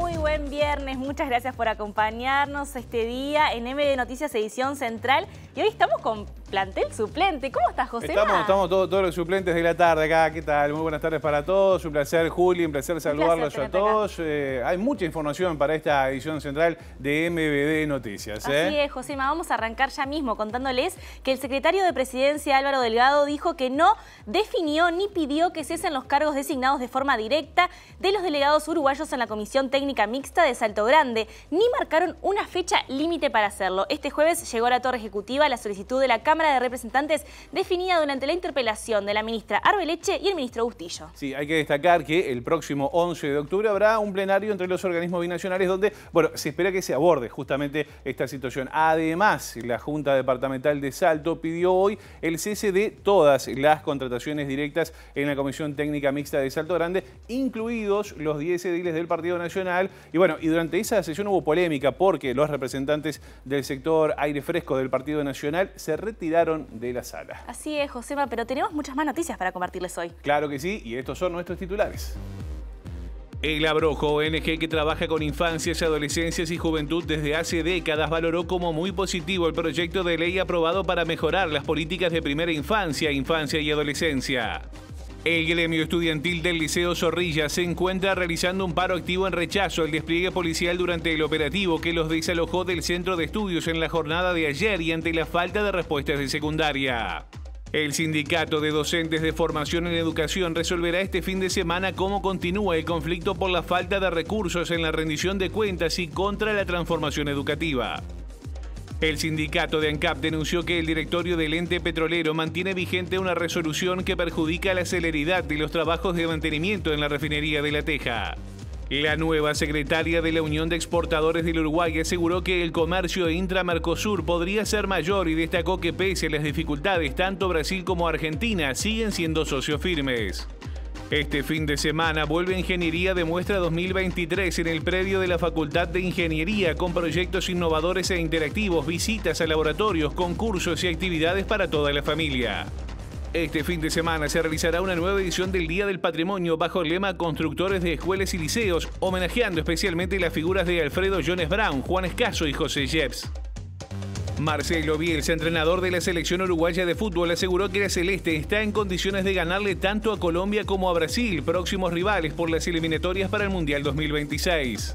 muy buen viernes. Muchas gracias por acompañarnos este día en MD Noticias Edición Central. Y hoy estamos con plantel suplente. ¿Cómo estás, José? Estamos, todos, los suplentes de la tarde acá. ¿Qué tal? Muy buenas tardes para todos. Un placer, Juli, un placer saludarlos a todos. Eh, hay mucha información para esta edición central de MBD Noticias. ¿eh? Así es, José, Vamos a arrancar ya mismo contándoles que el secretario de Presidencia, Álvaro Delgado, dijo que no definió ni pidió que cesen los cargos designados de forma directa de los delegados uruguayos en la Comisión Técnica Mixta de Salto Grande, ni marcaron una fecha límite para hacerlo. Este jueves llegó a la Torre Ejecutiva la solicitud de la Cámara de Representantes definida durante la interpelación de la ministra Arbeleche y el ministro Bustillo. Sí, hay que destacar que el próximo 11 de octubre habrá un plenario entre los organismos binacionales donde, bueno, se espera que se aborde justamente esta situación. Además, la Junta Departamental de Salto pidió hoy el cese de todas las contrataciones directas en la Comisión Técnica Mixta de Salto Grande, incluidos los 10 ediles del Partido Nacional. Y bueno, y durante esa sesión hubo polémica porque los representantes del sector aire fresco del Partido Nacional se retiraron de la sala. Así es, Josema, pero tenemos muchas más noticias para compartirles hoy. Claro que sí, y estos son nuestros titulares. El Abrojo, ONG que trabaja con infancias, adolescencias y juventud desde hace décadas, valoró como muy positivo el proyecto de ley aprobado para mejorar las políticas de primera infancia, infancia y adolescencia. El gremio estudiantil del Liceo Zorrilla se encuentra realizando un paro activo en rechazo al despliegue policial durante el operativo que los desalojó del centro de estudios en la jornada de ayer y ante la falta de respuestas de secundaria. El sindicato de docentes de formación en educación resolverá este fin de semana cómo continúa el conflicto por la falta de recursos en la rendición de cuentas y contra la transformación educativa. El sindicato de ANCAP denunció que el directorio del ente petrolero mantiene vigente una resolución que perjudica la celeridad de los trabajos de mantenimiento en la refinería de La Teja. La nueva secretaria de la Unión de Exportadores del Uruguay aseguró que el comercio intra podría ser mayor y destacó que pese a las dificultades, tanto Brasil como Argentina siguen siendo socios firmes. Este fin de semana vuelve Ingeniería de Muestra 2023 en el predio de la Facultad de Ingeniería con proyectos innovadores e interactivos, visitas a laboratorios, concursos y actividades para toda la familia. Este fin de semana se realizará una nueva edición del Día del Patrimonio bajo el lema Constructores de Escuelas y Liceos, homenajeando especialmente las figuras de Alfredo Jones Brown, Juan Escaso y José Jeps. Marcelo Bielsa, entrenador de la selección uruguaya de fútbol, aseguró que la Celeste está en condiciones de ganarle tanto a Colombia como a Brasil, próximos rivales por las eliminatorias para el Mundial 2026.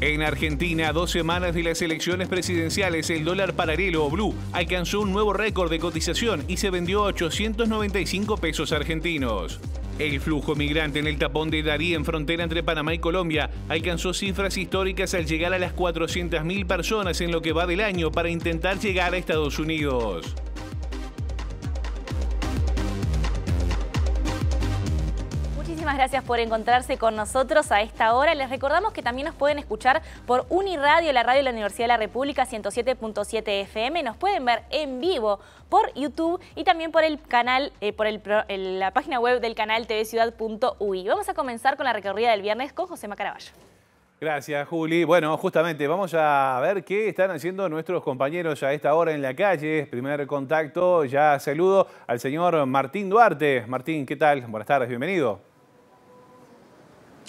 En Argentina, a dos semanas de las elecciones presidenciales, el dólar paralelo o blue alcanzó un nuevo récord de cotización y se vendió a 895 pesos argentinos. El flujo migrante en el tapón de Darí en frontera entre Panamá y Colombia alcanzó cifras históricas al llegar a las 400.000 personas en lo que va del año para intentar llegar a Estados Unidos. gracias por encontrarse con nosotros a esta hora. Les recordamos que también nos pueden escuchar por Uniradio, la radio de la Universidad de la República, 107.7 FM. Nos pueden ver en vivo por YouTube y también por el canal, eh, por la página web del canal tvciudad.ui. Vamos a comenzar con la recorrida del viernes con José Macaraballo. Gracias, Juli. Bueno, justamente vamos a ver qué están haciendo nuestros compañeros a esta hora en la calle. Primer contacto, ya saludo al señor Martín Duarte. Martín, ¿qué tal? Buenas tardes, bienvenido.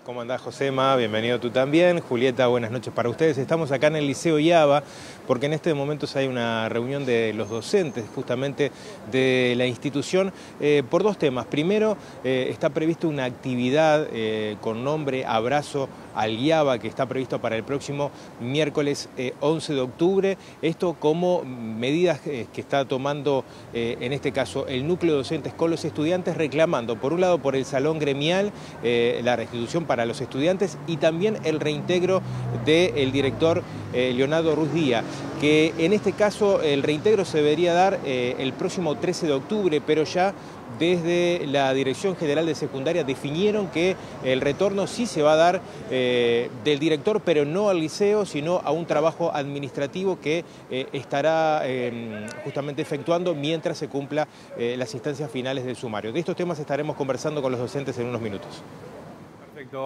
¿Cómo andás, Josema? Bienvenido tú también. Julieta, buenas noches para ustedes. Estamos acá en el Liceo IABA porque en este momento hay una reunión de los docentes justamente de la institución eh, por dos temas. Primero, eh, está prevista una actividad eh, con nombre Abrazo al IABA que está prevista para el próximo miércoles 11 de octubre. Esto como medidas que está tomando en este caso el núcleo de docentes con los estudiantes reclamando por un lado por el salón gremial, la restitución para los estudiantes y también el reintegro del director eh, Leonardo Ruz Díaz, que en este caso el reintegro se debería dar eh, el próximo 13 de octubre, pero ya desde la Dirección General de Secundaria definieron que el retorno sí se va a dar eh, del director, pero no al liceo, sino a un trabajo administrativo que estará em, justamente efectuando mientras se cumpla las instancias finales del sumario. De estos temas estaremos conversando con los docentes en unos minutos.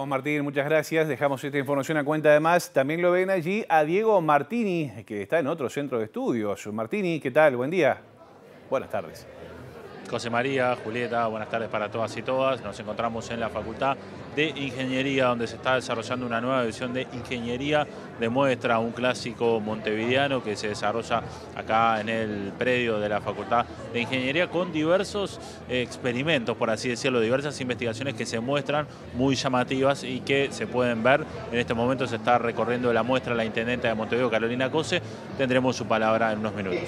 Martín, muchas gracias. Dejamos esta información a cuenta además. También lo ven allí a Diego Martini, que está en otro centro de estudios. Martini, ¿qué tal? Buen día. Buenas tardes. José María, Julieta, buenas tardes para todas y todas. Nos encontramos en la Facultad de Ingeniería, donde se está desarrollando una nueva edición de Ingeniería de Muestra, un clásico montevideano que se desarrolla acá en el predio de la Facultad de Ingeniería con diversos experimentos, por así decirlo, diversas investigaciones que se muestran muy llamativas y que se pueden ver. En este momento se está recorriendo la muestra la Intendente de Montevideo, Carolina Cose. Tendremos su palabra en unos minutos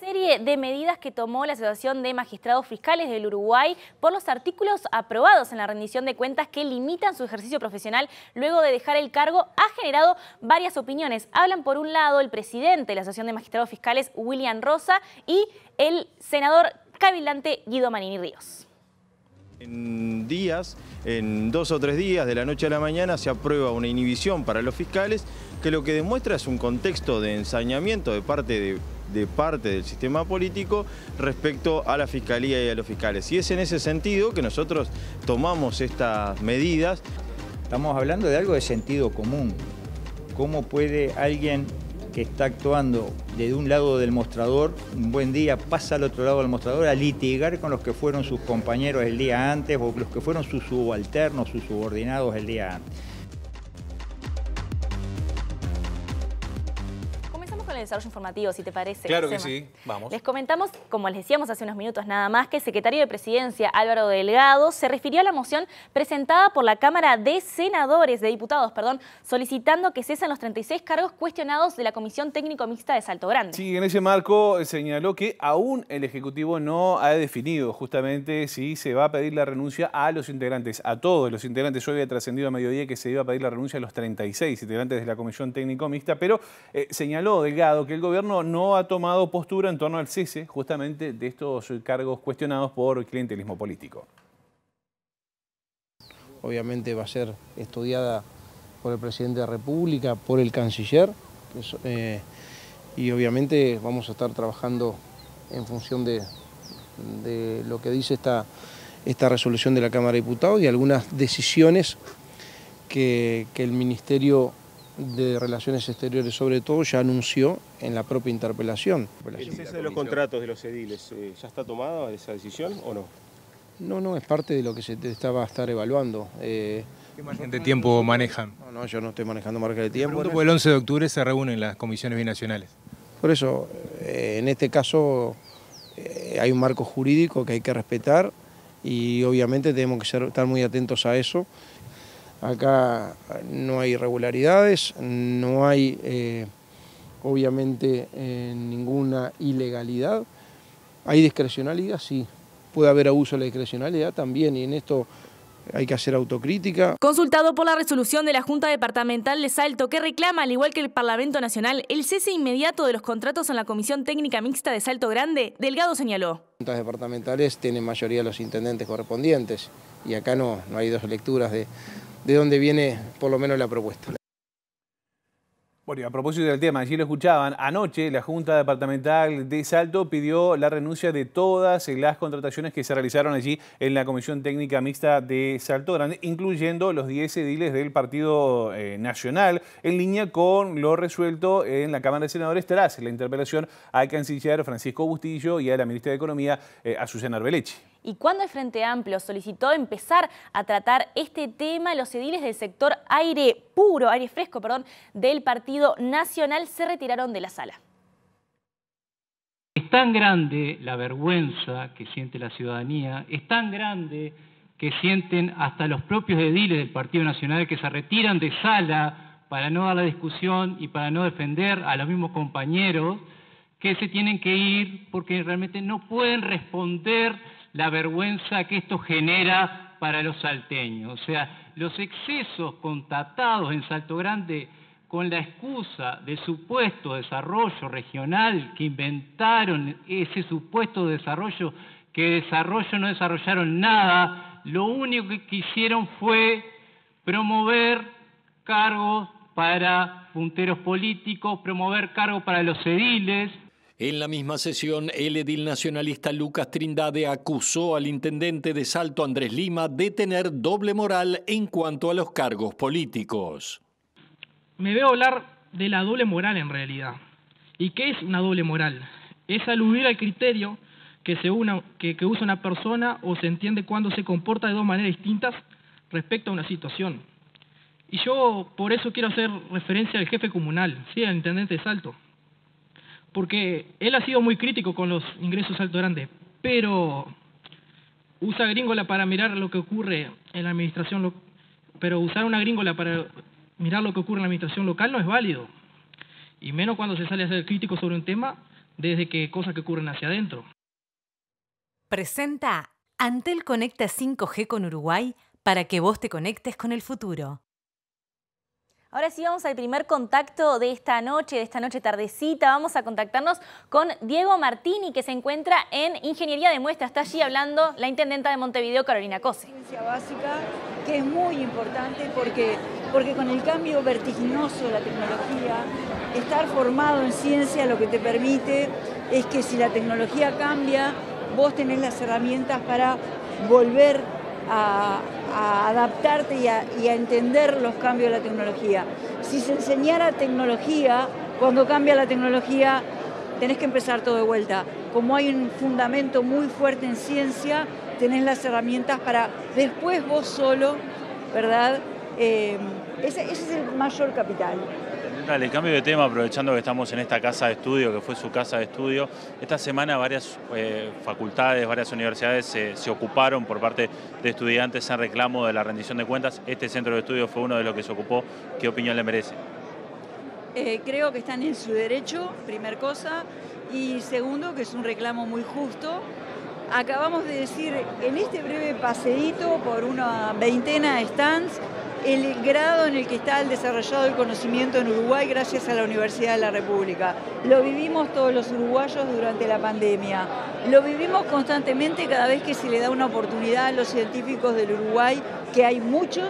serie de medidas que tomó la Asociación de Magistrados Fiscales del Uruguay por los artículos aprobados en la rendición de cuentas que limitan su ejercicio profesional luego de dejar el cargo ha generado varias opiniones. Hablan por un lado el presidente de la Asociación de Magistrados Fiscales, William Rosa, y el senador cabildante Guido Manini Ríos. En días, en dos o tres días, de la noche a la mañana, se aprueba una inhibición para los fiscales que lo que demuestra es un contexto de ensañamiento de parte de de parte del sistema político respecto a la Fiscalía y a los fiscales. Y es en ese sentido que nosotros tomamos estas medidas. Estamos hablando de algo de sentido común. ¿Cómo puede alguien que está actuando desde un lado del mostrador, un buen día pasa al otro lado del mostrador a litigar con los que fueron sus compañeros el día antes o los que fueron sus subalternos, sus subordinados el día antes. el desarrollo informativo, si te parece. Claro que sí, vamos. Les comentamos, como les decíamos hace unos minutos nada más, que el secretario de Presidencia Álvaro Delgado se refirió a la moción presentada por la Cámara de Senadores, de Diputados, perdón, solicitando que cesen los 36 cargos cuestionados de la Comisión Técnico Mixta de Salto Grande. Sí, en ese marco eh, señaló que aún el Ejecutivo no ha definido justamente si se va a pedir la renuncia a los integrantes, a todos los integrantes. Yo había trascendido a mediodía que se iba a pedir la renuncia a los 36 integrantes de la Comisión Técnico Mixta, pero eh, señaló Delgado que el gobierno no ha tomado postura en torno al cese justamente de estos cargos cuestionados por clientelismo político. Obviamente va a ser estudiada por el presidente de la República, por el canciller, pues, eh, y obviamente vamos a estar trabajando en función de, lo que dice esta, resolución de la Cámara de Diputados y algunas decisiones que, que el Ministerio de Relaciones Exteriores, sobre todo, ya anunció en la propia interpelación. ¿Es ese de los contratos de los ediles? Eh, ¿Ya está tomada esa decisión o no? No, no, es parte de lo que se estaba a estar evaluando. Eh. ¿Qué margen de tiempo manejan? No, no, yo no estoy manejando margen de tiempo. Pregunto, el 11 de octubre se reúnen las comisiones binacionales. Por eso, eh, en este caso hay un marco jurídico que hay que respetar y obviamente tenemos que estar muy atentos a eso. Acá no hay irregularidades, no hay eh, obviamente eh, ninguna ilegalidad. ¿Hay discrecionalidad? Sí. Puede haber abuso de la discrecionalidad también y en esto hay que hacer autocrítica. Consultado por la resolución de la Junta Departamental de Salto, que reclama, al igual que el Parlamento Nacional, el cese inmediato de los contratos en la Comisión Técnica Mixta de Salto Grande, Delgado señaló. Juntas departamentales tienen mayoría los intendentes correspondientes y acá no, no hay dos lecturas de, de dónde viene por lo menos la propuesta. Bueno, y a propósito del tema, allí lo escuchaban, anoche la Junta Departamental de Salto pidió la renuncia de todas las contrataciones que se realizaron allí en la Comisión Técnica Mixta de Salto Grande, incluyendo los 10 ediles del Partido eh, Nacional, en línea con lo resuelto en la Cámara de Senadores tras la interpelación al canciller Francisco Bustillo y a la ministra de Economía, eh, Azucena a y cuando el Frente Amplio solicitó empezar a tratar este tema, los ediles del sector aire puro, aire fresco, perdón, del Partido Nacional se retiraron de la sala. Es tan grande la vergüenza que siente la ciudadanía, es tan grande que sienten hasta los propios ediles del Partido Nacional que se retiran de sala para no dar la discusión y para no defender a los mismos compañeros que se tienen que ir porque realmente no pueden responder la vergüenza que esto genera para los salteños. O sea, los excesos contatados en Salto Grande con la excusa de supuesto desarrollo regional que inventaron ese supuesto desarrollo, que desarrollo no desarrollaron nada, lo único que hicieron fue promover cargos para punteros políticos, promover cargos para los ediles, en la misma sesión, el edil nacionalista Lucas Trindade acusó al intendente de Salto Andrés Lima de tener doble moral en cuanto a los cargos políticos. Me veo hablar de la doble moral en realidad. ¿Y qué es una doble moral? Es aludir al criterio que, se usa una persona o se entiende cuando se comporta de dos maneras distintas respecto a una situación. Y yo por eso quiero hacer referencia al jefe comunal, ¿sí? al intendente de Salto porque él ha sido muy crítico con los ingresos alto grande, pero usa gringola para mirar lo que ocurre en la administración pero usar una gringola para mirar lo que ocurre en la administración local no es válido, y menos cuando se sale a ser crítico sobre un tema desde que cosas que ocurren hacia adentro. Presenta Antel Conecta 5G con Uruguay para que vos te conectes con el futuro. Ahora sí vamos al primer contacto de esta noche, de esta noche tardecita. Vamos a contactarnos con Diego Martini, que se encuentra en Ingeniería de Muestra. Está allí hablando la Intendenta de Montevideo, Carolina Cose. Ciencia básica, que es muy importante porque, porque con el cambio vertiginoso de la tecnología, estar formado en ciencia lo que te permite es que si la tecnología cambia, vos tenés las herramientas para volver a, adaptarte y a, entender los cambios de la tecnología. Si se enseñara tecnología, cuando cambia la tecnología, tenés que empezar todo de vuelta. Como hay un fundamento muy fuerte en ciencia, tenés las herramientas para después vos solo, ¿verdad? Eh, ese es el mayor capital. El cambio de tema, aprovechando que estamos en esta casa de estudio, que fue su casa de estudio. Esta semana varias eh, facultades, varias universidades se, ocuparon por parte de estudiantes en reclamo de la rendición de cuentas. Este centro de estudio fue uno de los que se ocupó. ¿Qué opinión le merece? Eh, creo que están en su derecho, primer cosa, y segundo, que es un reclamo muy justo. Acabamos de decir en este breve paseíto por una veintena de stands el grado en el que está el desarrollado el conocimiento en Uruguay gracias a la Universidad de la República. Lo vivimos todos los uruguayos durante la pandemia. Lo vivimos constantemente cada vez que se le da una oportunidad a los científicos del Uruguay, que hay muchos,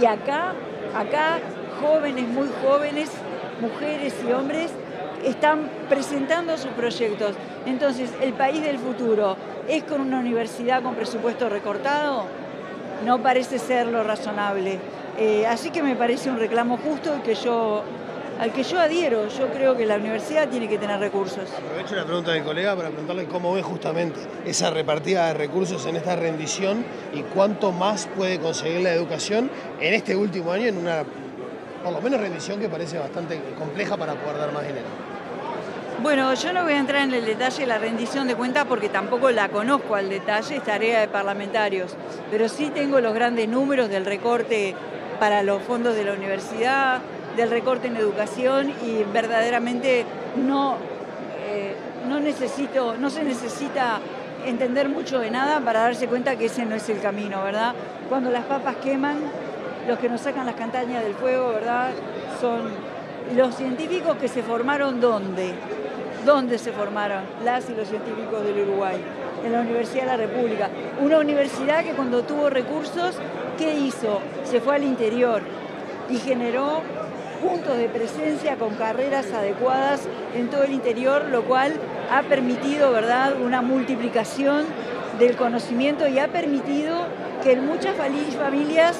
y acá, acá, jóvenes, muy jóvenes, mujeres y hombres, están presentando sus proyectos. Entonces, el país del futuro es con una universidad con presupuesto recortado, no parece ser lo razonable. Eh, así que me parece un reclamo justo al que yo adhiero. Yo creo que la universidad tiene que tener recursos. Aprovecho la pregunta del colega para preguntarle cómo ve justamente esa repartida de recursos en esta rendición y cuánto más puede conseguir la educación en este último año en una, por lo menos, rendición que parece bastante compleja para poder dar más dinero. Bueno, yo no voy a entrar en el detalle de la rendición de cuentas porque tampoco la conozco al detalle, es tarea de parlamentarios, pero sí tengo los grandes números del recorte para los fondos de la universidad, del recorte en educación y verdaderamente no, eh, no, necesito, no se necesita entender mucho de nada para darse cuenta que ese no es el camino, ¿verdad? Cuando las papas queman, los que nos sacan las cantañas del fuego, ¿verdad? Son los científicos que se formaron dónde? ¿Dónde se formaron las y los científicos del Uruguay? En la Universidad de la República. Una universidad que cuando tuvo recursos ¿qué hizo? Se fue al interior y generó puntos de presencia con carreras adecuadas en todo el interior, lo cual ha permitido, ¿verdad?, una multiplicación del conocimiento y ha permitido que en muchas familias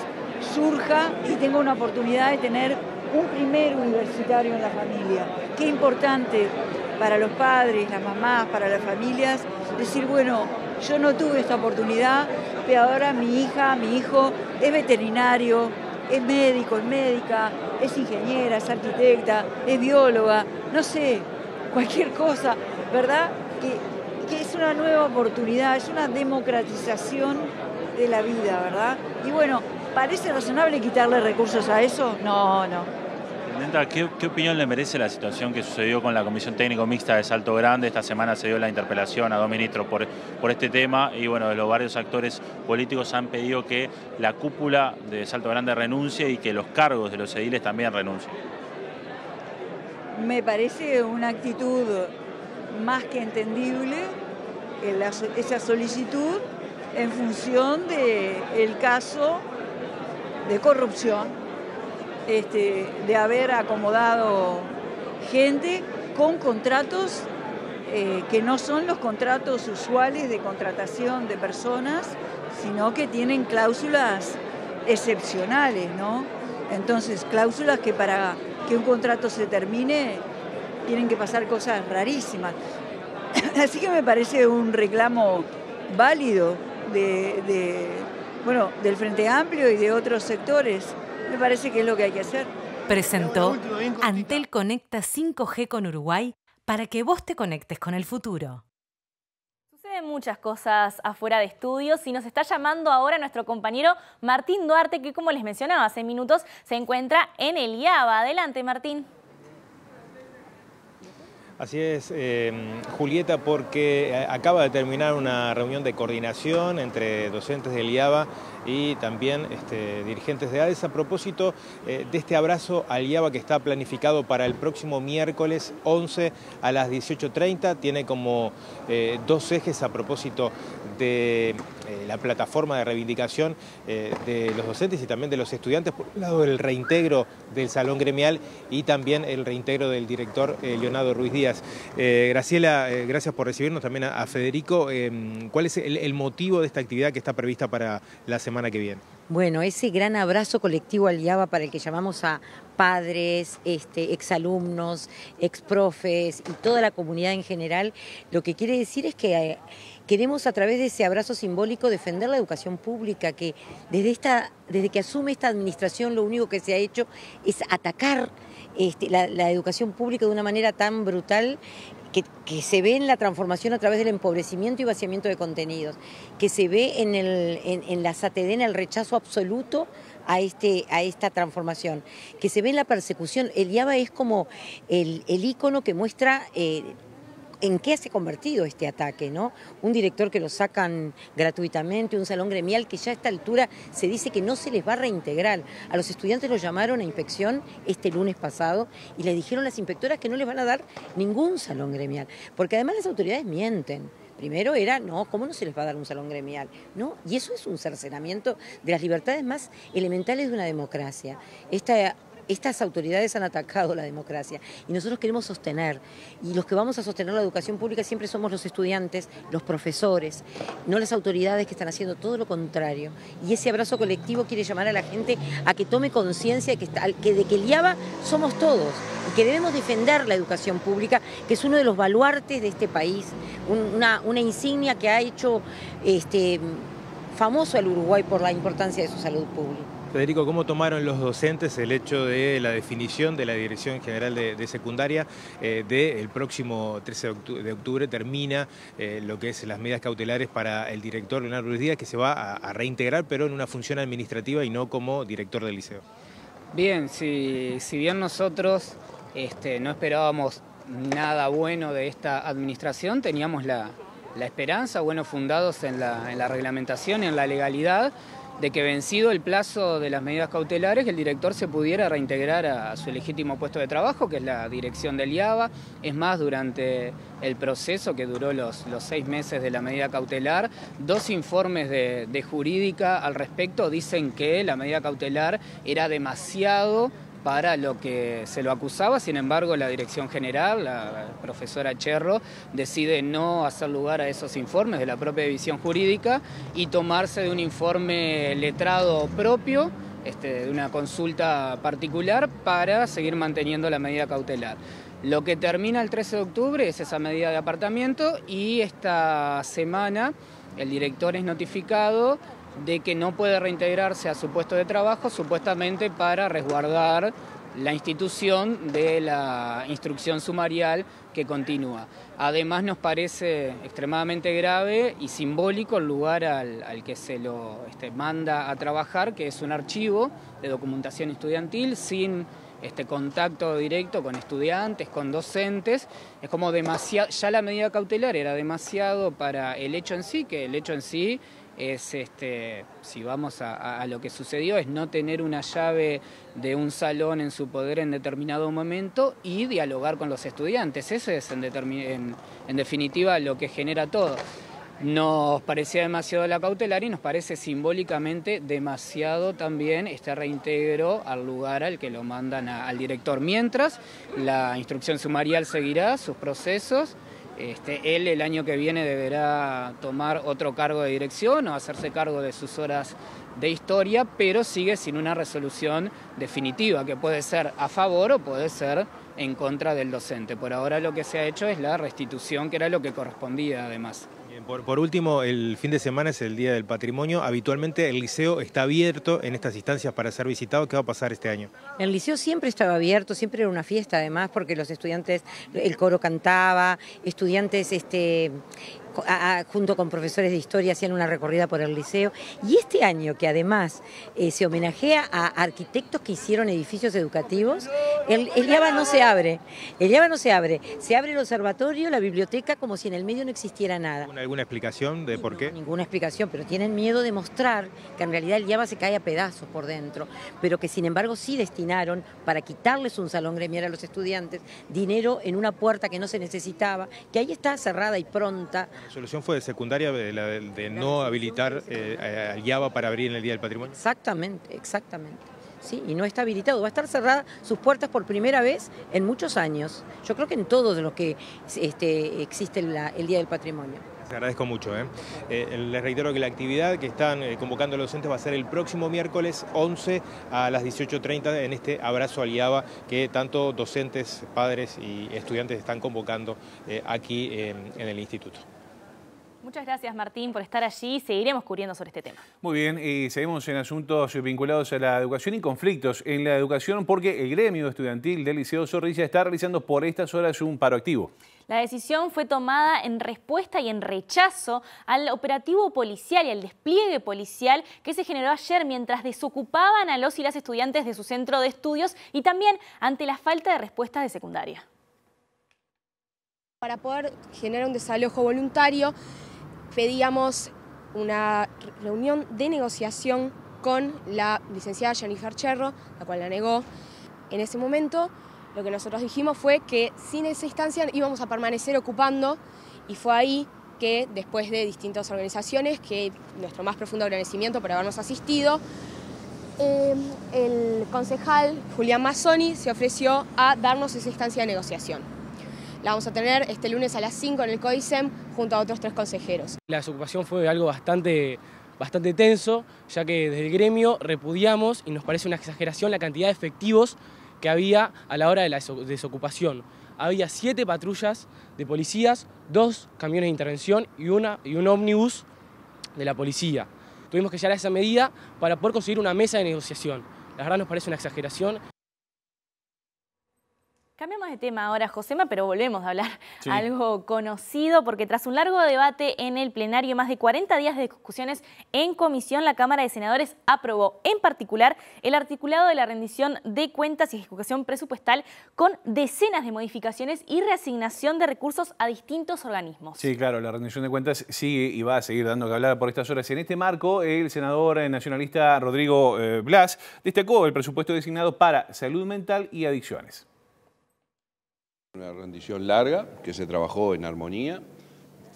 surja y tenga una oportunidad de tener un primer universitario en la familia. Qué importante para los padres, las mamás, para las familias, decir, bueno, yo no tuve esta oportunidad, ahora mi hija, mi hijo es veterinario, es médico, es médica, es ingeniera, es arquitecta, es bióloga, no sé, cualquier cosa, ¿verdad? que es una nueva oportunidad, es una democratización de la vida, ¿verdad? Y bueno, ¿parece razonable quitarle recursos a eso? No, no. Presidenta, ¿qué, opinión le merece la situación que sucedió con la Comisión Técnico Mixta de Salto Grande? Esta semana se dio la interpelación a dos ministros por, por este tema y bueno, los varios actores políticos han pedido que la cúpula de Salto Grande renuncie y que los cargos de los ediles también renuncien. Me parece una actitud más que entendible eh, esa solicitud en función del caso de corrupción este, de haber acomodado gente con contratos eh, que no son los contratos usuales de contratación de personas, sino que tienen cláusulas excepcionales, ¿no? Entonces, cláusulas que para que un contrato se termine tienen que pasar cosas rarísimas. Así que me parece un reclamo válido bueno, del Frente Amplio y de otros sectores. Me parece que es lo que hay que hacer. Presentó Antel Conecta 5G con Uruguay para que vos te conectes con el futuro. Suceden muchas cosas afuera de estudios y nos está llamando ahora nuestro compañero Martín Duarte, que como les mencionaba hace minutos, se encuentra en el Adelante, Martín. Así es, eh, Julieta, porque eh, acaba de terminar una reunión de coordinación entre docentes del IABA y también este, dirigentes de ADES a propósito eh, de este abrazo al IABA que está planificado para el próximo miércoles 11 a las 18.30. Tiene como dos ejes a propósito de eh, la plataforma de reivindicación eh, de los docentes y también de los estudiantes, por un lado el reintegro del salón gremial y también el reintegro del director eh, Leonardo Ruiz Díaz. Graciela, gracias por recibirnos también a, Federico. ¿Cuál es el, motivo de esta actividad que está prevista para la semana que viene? Bueno, ese gran abrazo colectivo al IABA para el que llamamos a padres, este, exalumnos, exprofes y toda la comunidad en general, lo que quiere decir es que Queremos a través de ese abrazo simbólico defender la educación pública, que desde, esta, desde que asume esta administración lo único que se ha hecho es atacar este, la, educación pública de una manera tan brutal que, que, se ve en la transformación a través del empobrecimiento y vaciamiento de contenidos, que se ve en, el, en, la satedena, el rechazo absoluto a, este, a esta transformación, que se ve en la persecución. El IABA es como el, el ícono que muestra... Eh, en qué se ha convertido este ataque, ¿no? Un director que lo sacan gratuitamente, un salón gremial que ya a esta altura se dice que no se les va a reintegrar. A los estudiantes los llamaron a inspección este lunes pasado y le dijeron las inspectoras que no les van a dar ningún salón gremial, porque además las autoridades mienten. Primero era, no, ¿cómo no se les va a dar un salón gremial? No, y eso es un cercenamiento de las libertades más elementales de una democracia. Esta estas autoridades han atacado la democracia y nosotros queremos sostener. Y los que vamos a sostener la educación pública siempre somos los estudiantes, los profesores, no las autoridades que están haciendo todo lo contrario. Y ese abrazo colectivo quiere llamar a la gente a que tome conciencia que, que de que liaba somos todos y que debemos defender la educación pública, que es uno de los baluartes de este país, una, insignia que ha hecho este, famoso al Uruguay por la importancia de su salud pública. Federico, ¿cómo tomaron los docentes el hecho de la definición de la Dirección General de, Secundaria eh, del próximo 13 de octubre, termina eh, lo que es las medidas cautelares para el director Leonardo Ruiz Díaz, que se va a, reintegrar, pero en una función administrativa y no como director del liceo? Bien, si, bien nosotros este, no esperábamos nada bueno de esta administración, teníamos la, esperanza, bueno, fundados en la, reglamentación y en la legalidad, de que vencido el plazo de las medidas cautelares, el director se pudiera reintegrar a su legítimo puesto de trabajo, que es la dirección del IABA. Es más, durante el proceso que duró los, los seis meses de la medida cautelar, dos informes de, de jurídica al respecto dicen que la medida cautelar era demasiado para lo que se lo acusaba, sin embargo la Dirección General, la profesora Cherro, decide no hacer lugar a esos informes de la propia división jurídica y tomarse de un informe letrado propio este, de una consulta particular para seguir manteniendo la medida cautelar. Lo que termina el 13 de octubre es esa medida de apartamiento y esta semana el director es notificado de que no puede reintegrarse a su puesto de trabajo supuestamente para resguardar la institución de la instrucción sumarial que continúa. Además nos parece extremadamente grave y simbólico el lugar al, que se lo este, manda a trabajar, que es un archivo de documentación estudiantil sin este contacto directo con estudiantes, con docentes, es como demasiado, ya la medida cautelar era demasiado para el hecho en sí, que el hecho en sí es este, si vamos a, lo que sucedió, es no tener una llave de un salón en su poder en determinado momento y dialogar con los estudiantes. Eso es en, definitiva lo que genera todo. Nos parecía demasiado la cautelar y nos parece simbólicamente demasiado también este reintegro al lugar al que lo mandan al director. Mientras, la instrucción sumarial seguirá sus procesos este, él el año que viene deberá tomar otro cargo de dirección o hacerse cargo de sus horas de historia, pero sigue sin una resolución definitiva, que puede ser a favor o puede ser en contra del docente. Por ahora lo que se ha hecho es la restitución, que era lo que correspondía además. Por, último, el fin de semana es el Día del Patrimonio. Habitualmente el liceo está abierto en estas instancias para ser visitado. ¿Qué va a pasar este año? El liceo siempre estaba abierto, siempre era una fiesta además, porque los estudiantes, el coro cantaba, estudiantes este, junto con profesores de historia hacían una recorrida por el liceo. Y este año, que además eh, se homenajea a arquitectos que hicieron edificios educativos, el, el no se abre. El IABA no se abre. Se abre el observatorio, la biblioteca, como si en el medio no existiera nada. ¿Alguna explicación de por qué? Ninguna explicación, pero tienen miedo de mostrar que en realidad el IABA se cae a pedazos por dentro, pero que sin embargo sí destinaron para quitarles un salón gremial a los estudiantes dinero en una puerta que no se necesitaba, que ahí está cerrada y pronta la solución fue de secundaria de, la, de no habilitar eh, al para abrir en el Día del Patrimonio. Exactamente, exactamente. Sí, y no está habilitado. Va a estar cerrada sus puertas por primera vez en muchos años. Yo creo que en todos los que este, existe el Día del Patrimonio. Les agradezco mucho. ¿eh? Eh, les reitero que la actividad que están eh, convocando los docentes va a ser el próximo miércoles 11 a las 18.30 en este abrazo al IABA que tanto docentes, padres y estudiantes están convocando aquí en el instituto. Muchas gracias Martín por estar allí. Seguiremos cubriendo sobre este tema. Muy bien, y seguimos en asuntos vinculados a la educación y conflictos en la educación porque el gremio estudiantil del Liceo Zorrilla está realizando por estas horas un paro activo. La decisión fue tomada en respuesta y en rechazo al operativo policial y al despliegue policial que se generó ayer mientras desocupaban a los y las estudiantes de su centro de estudios y también ante la falta de respuestas de secundaria. Para poder generar un desalojo voluntario, pedíamos una reunión de negociación con la licenciada Jennifer Cherro, la cual la negó. En ese momento lo que nosotros dijimos fue que sin esa instancia íbamos a permanecer ocupando y fue ahí que después de distintas organizaciones, que nuestro más profundo agradecimiento por habernos asistido, em, el concejal Julián Mazzoni se ofreció a darnos esa instancia de negociación. La vamos a tener este lunes a las 5 en el COISEM junto a otros tres consejeros. La desocupación fue algo bastante bastante tenso, ya que desde el gremio repudiamos y nos parece una exageración la cantidad de efectivos que había a la hora de la desocupación. Había siete patrullas de policías, dos camiones de intervención y, una, y un ómnibus de la policía. Tuvimos que llegar a esa medida para poder conseguir una mesa de negociación. La verdad nos parece una exageración. Cambiamos de tema ahora, Josema, pero volvemos a hablar algo conocido, porque tras un largo debate en el plenario y más de 40 días de discusiones en comisión, la Cámara de Senadores aprobó en particular el articulado de la rendición de cuentas y ejecución presupuestal con decenas de modificaciones y reasignación de recursos a distintos organismos. Sí, claro, la rendición de cuentas sigue y va a seguir dando que hablar por estas horas. En este marco, el senador eh, nacionalista Rodrigo eh, Blas destacó el presupuesto designado para salud mental y adicciones. Una rendición larga, que se trabajó en armonía,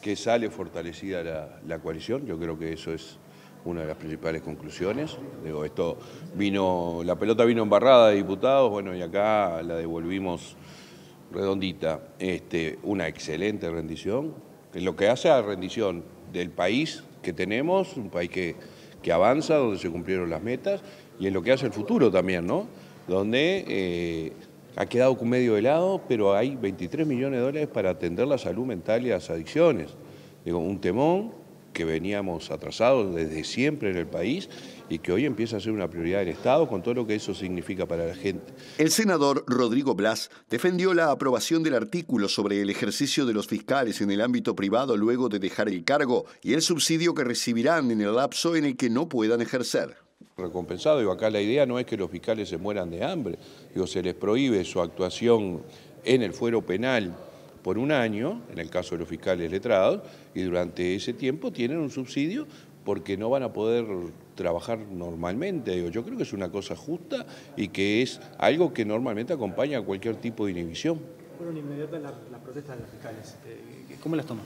que sale fortalecida la, coalición, yo creo que eso es una de las principales conclusiones. Digo, esto vino, la pelota vino embarrada de diputados, bueno, y acá la devolvimos redondita. Este, una excelente rendición, en lo que hace a la rendición del país que tenemos, un país que, que avanza, donde se cumplieron las metas, y en lo que hace el futuro también, ¿no? Donde eh, ha quedado medio helado, pero hay 23 millones de dólares para atender la salud mental y las adicciones. Digo, un temón que veníamos atrasados desde siempre en el país y que hoy empieza a ser una prioridad del Estado con todo lo que eso significa para la gente. El senador Rodrigo Blas defendió la aprobación del artículo sobre el ejercicio de los fiscales en el ámbito privado luego de dejar el cargo y el subsidio que recibirán en el lapso en el que no puedan ejercer recompensado. Digo, acá la idea no es que los fiscales se mueran de hambre, digo, se les prohíbe su actuación en el fuero penal por un año, en el caso de los fiscales letrados, y durante ese tiempo tienen un subsidio porque no van a poder trabajar normalmente. Digo, yo creo que es una cosa justa y que es algo que normalmente acompaña a cualquier tipo de inhibición. inmediatamente las protestas de los fiscales. Eh, ¿Cómo las toman?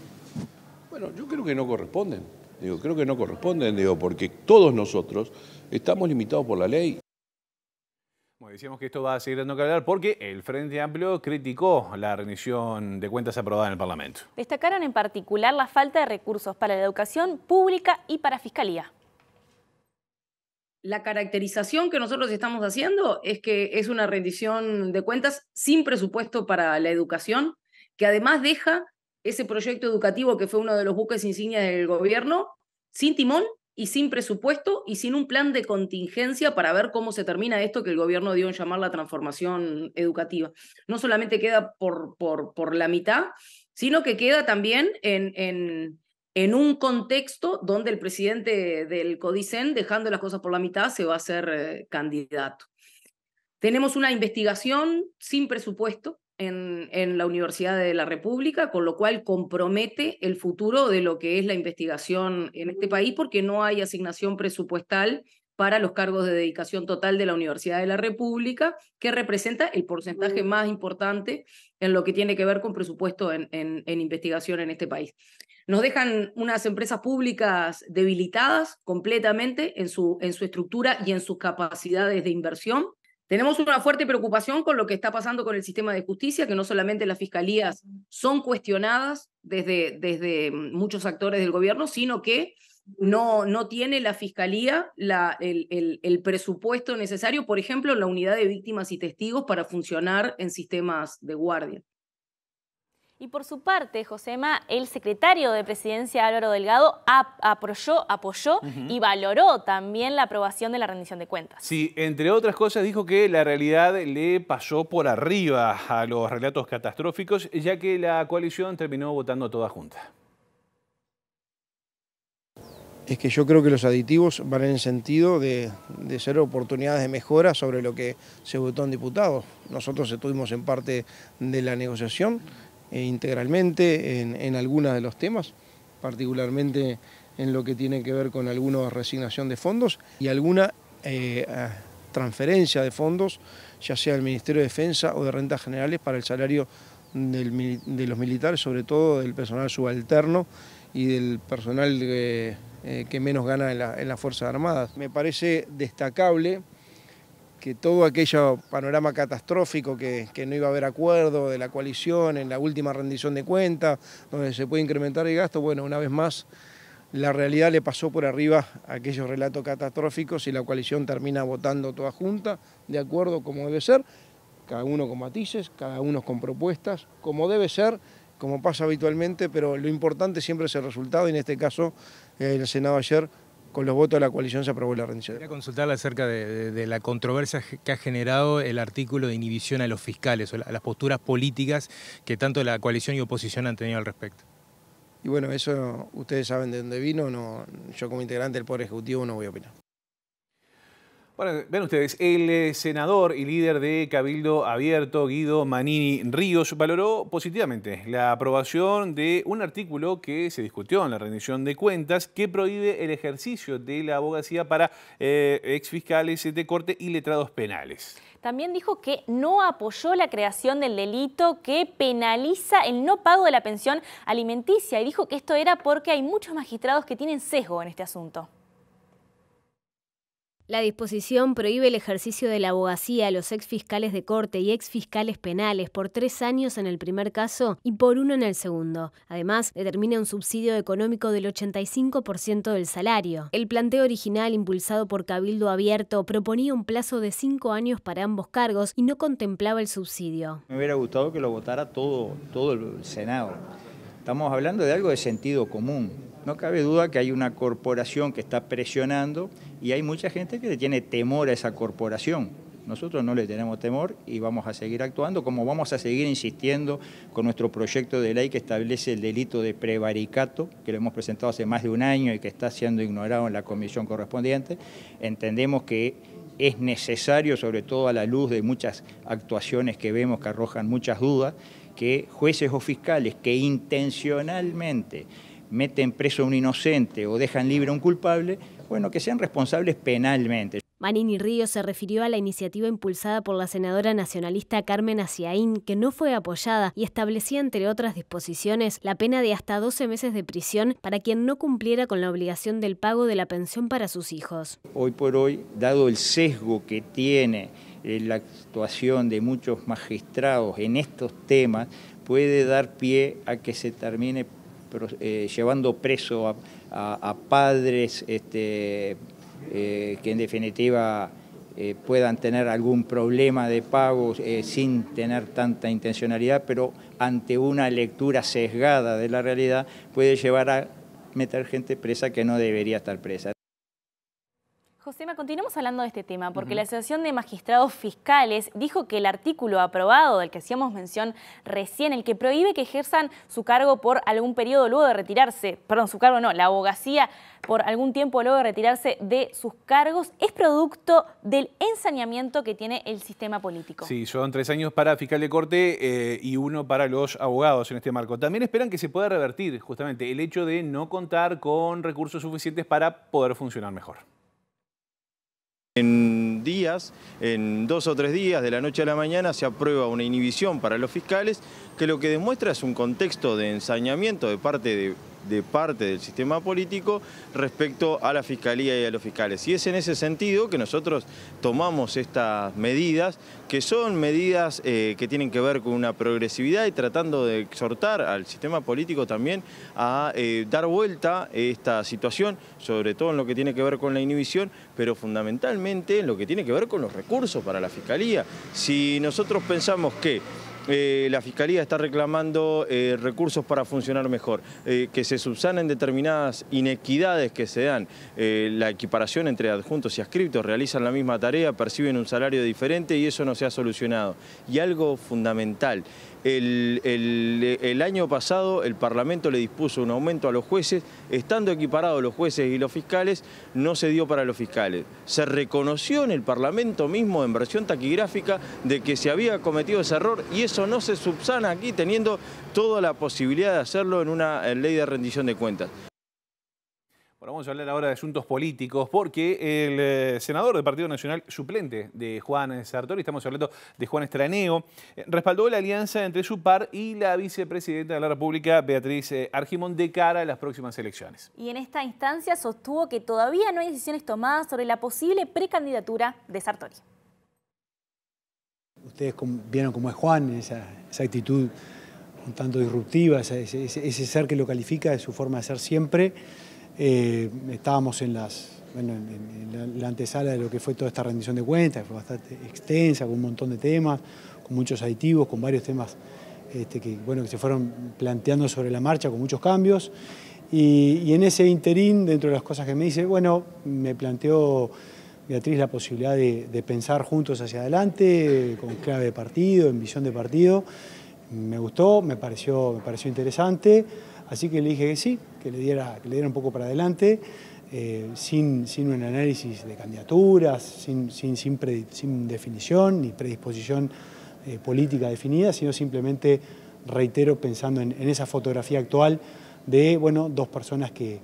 Bueno, yo creo que no corresponden. Digo, creo que no corresponden, digo, porque todos nosotros Estamos limitados por la ley. Bueno, decíamos que esto va a seguir dando que hablar porque el Frente Amplio criticó la rendición de cuentas aprobada en el Parlamento. Destacaron en particular la falta de recursos para la educación pública y para fiscalía. La caracterización que nosotros estamos haciendo es que es una rendición de cuentas sin presupuesto para la educación, que además deja ese proyecto educativo que fue uno de los buques insignia del gobierno sin timón y sin presupuesto y sin un plan de contingencia para ver cómo se termina esto que el gobierno dio en llamar la transformación educativa. No solamente queda por, por, por la mitad, sino que queda también en, en, en, un contexto donde el presidente del Codicen, dejando las cosas por la mitad, se va a ser eh, candidato. Tenemos una investigación sin presupuesto, en, la Universidad de la República, con lo cual compromete el futuro de lo que es la investigación en este país, porque no hay asignación presupuestal para los cargos de dedicación total de la Universidad de la República, que representa el porcentaje más importante en lo que tiene que ver con presupuesto en, investigación en este país. Nos dejan unas empresas públicas debilitadas completamente en su, en su estructura y en sus capacidades de inversión tenemos una fuerte preocupación con lo que está pasando con el sistema de justicia, que no solamente las fiscalías son cuestionadas desde, desde mm, muchos actores del gobierno, sino que no, no tiene la fiscalía la, el, presupuesto necesario, por ejemplo, la unidad de víctimas y testigos para funcionar en sistemas de guardia. Y por su parte, Josema, el secretario de Presidencia Álvaro Delgado apoyó, apoyó y valoró también la aprobación de la rendición de cuentas. Sí, entre otras cosas dijo que la realidad le pasó por arriba a los relatos catastróficos, ya que la coalición terminó votando toda junta. Es que yo creo que los aditivos van en el sentido de, de ser oportunidades de mejora sobre lo que se votó en diputados. Nosotros estuvimos en parte de la negociación e integralmente en, algunos de los temas, particularmente en lo que tiene que ver con alguna resignación de fondos y alguna eh, transferencia de fondos, ya sea del Ministerio de Defensa o de Rentas Generales para el salario de los militares, sobre todo del personal subalterno y del personal que eh, menos gana en las Fuerzas Armadas. Me parece destacable que todo aquello panorama catastrófico que, no iba a haber acuerdo de la coalición en la última rendición de cuentas, donde se puede incrementar el gasto, bueno, una vez más la realidad le pasó por arriba a aquellos relatos catastróficos y la coalición termina votando toda junta, de acuerdo como debe ser, cada uno con matices, cada uno con propuestas, como debe ser, como pasa habitualmente, pero lo importante siempre es el resultado y en este caso el Senado ayer con los votos de la coalición se aprobó la rendición. Quería consultarle acerca de, la controversia que ha generado el artículo de inhibición a los fiscales o las posturas políticas que tanto la coalición y oposición han tenido al respecto. Y bueno, eso ustedes saben de dónde vino, no, yo como integrante del Poder Ejecutivo no voy a opinar. Bueno, ven ustedes, el eh, senador y líder de Cabildo Abierto, Guido Manini Ríos, valoró positivamente la aprobación de un artículo que se discutió en la rendición de cuentas que prohíbe el ejercicio de la abogacía para eh, exfiscales de corte y letrados penales. También dijo que no apoyó la creación del delito que penaliza el no pago de la pensión alimenticia y dijo que esto era porque hay muchos magistrados que tienen sesgo en este asunto. La disposición prohíbe el ejercicio de la abogacía a los exfiscales de corte y ex fiscales penales por tres años en el primer caso y por uno en el segundo. Además, determina un subsidio económico del 85% del salario. El planteo original impulsado por Cabildo Abierto proponía un plazo de cinco años para ambos cargos y no contemplaba el subsidio. Me hubiera gustado que lo votara todo, todo el Senado Estamos hablando de algo de sentido común. No cabe duda que hay una corporación que está presionando y hay mucha gente que le tiene temor a esa corporación. Nosotros no le tenemos temor y vamos a seguir actuando, como vamos a seguir insistiendo con nuestro proyecto de ley que establece el delito de prevaricato, que lo hemos presentado hace más de un año y que está siendo ignorado en la comisión correspondiente. Entendemos que es necesario, sobre todo a la luz de muchas actuaciones que vemos que arrojan muchas dudas, que jueces o fiscales que intencionalmente meten preso a un inocente o dejan libre a un culpable, bueno, que sean responsables penalmente. Manini Ríos se refirió a la iniciativa impulsada por la senadora nacionalista Carmen Aciaín, que no fue apoyada y establecía, entre otras disposiciones, la pena de hasta 12 meses de prisión para quien no cumpliera con la obligación del pago de la pensión para sus hijos. Hoy por hoy, dado el sesgo que tiene eh, la actuación de muchos magistrados en estos temas, puede dar pie a que se termine eh, llevando preso a, padres, este, eh, que en definitiva eh, puedan tener algún problema de pago eh, sin tener tanta intencionalidad, pero ante una lectura sesgada de la realidad puede llevar a meter gente presa que no debería estar presa continuamos hablando de este tema, porque la Asociación de Magistrados Fiscales dijo que el artículo aprobado del que hacíamos mención recién, el que prohíbe que ejerzan su cargo por algún periodo luego de retirarse, perdón, su cargo no, la abogacía por algún tiempo luego de retirarse de sus cargos, es producto del ensañamiento que tiene el sistema político. Sí, son tres años para fiscal de corte eh, y uno para los abogados en este marco. También esperan que se pueda revertir justamente el hecho de no contar con recursos suficientes para poder funcionar mejor. En días, en dos o tres días, de la noche a la mañana, se aprueba una inhibición para los fiscales que lo que demuestra es un contexto de ensañamiento de parte de de parte del sistema político respecto a la Fiscalía y a los fiscales. Y es en ese sentido que nosotros tomamos estas medidas, que son medidas eh, que tienen que ver con una progresividad y tratando de exhortar al sistema político también a eh, dar vuelta esta situación, sobre todo en lo que tiene que ver con la inhibición, pero fundamentalmente en lo que tiene que ver con los recursos para la Fiscalía. Si nosotros pensamos que eh, la Fiscalía está reclamando eh, recursos para funcionar mejor, eh, que se subsanen determinadas inequidades que se dan, la equiparación entre adjuntos y adscriptos, realizan la misma tarea, perciben un salario diferente y eso no se ha solucionado. Y algo fundamental, el, año pasado el Parlamento le dispuso un aumento a los jueces, estando equiparados los jueces y los fiscales, no se dio para los fiscales. Se reconoció en el Parlamento mismo, en versión taquigráfica, de que se había cometido ese error y eso no se subsana aquí teniendo toda la posibilidad de hacerlo en una ley de rendición de cuentas vamos a hablar ahora de asuntos políticos porque el eh, senador del Partido Nacional suplente de Juan Sartori, estamos hablando de Juan Estraneo, eh, respaldó la alianza entre su par y la vicepresidenta de la República, Beatriz eh, Argimón, de cara a las próximas elecciones. Y en esta instancia sostuvo que todavía no hay decisiones tomadas sobre la posible precandidatura de Sartori. Ustedes vieron cómo es Juan, esa, actitud un tanto disruptiva, ese ser que lo califica de su forma de ser siempre eh, estábamos en, en, la, antesala de lo que fue toda esta rendición de cuentas, que fue bastante extensa, con un montón de temas, con muchos aditivos, con varios temas este, que, se fueron planteando sobre la marcha, con muchos cambios. Y, en ese interín, dentro de las cosas que me dice, bueno, me planteó Beatriz la posibilidad de, de pensar juntos hacia adelante, con clave de partido, en visión de partido. Me gustó, me pareció, me pareció interesante. Así que le dije que sí, que le diera, le diera un poco para adelante, eh, sin, un análisis de candidaturas, sin, sin, definición ni predisposición eh, política definida, sino simplemente, reitero, pensando en, esa fotografía actual de bueno, dos personas que,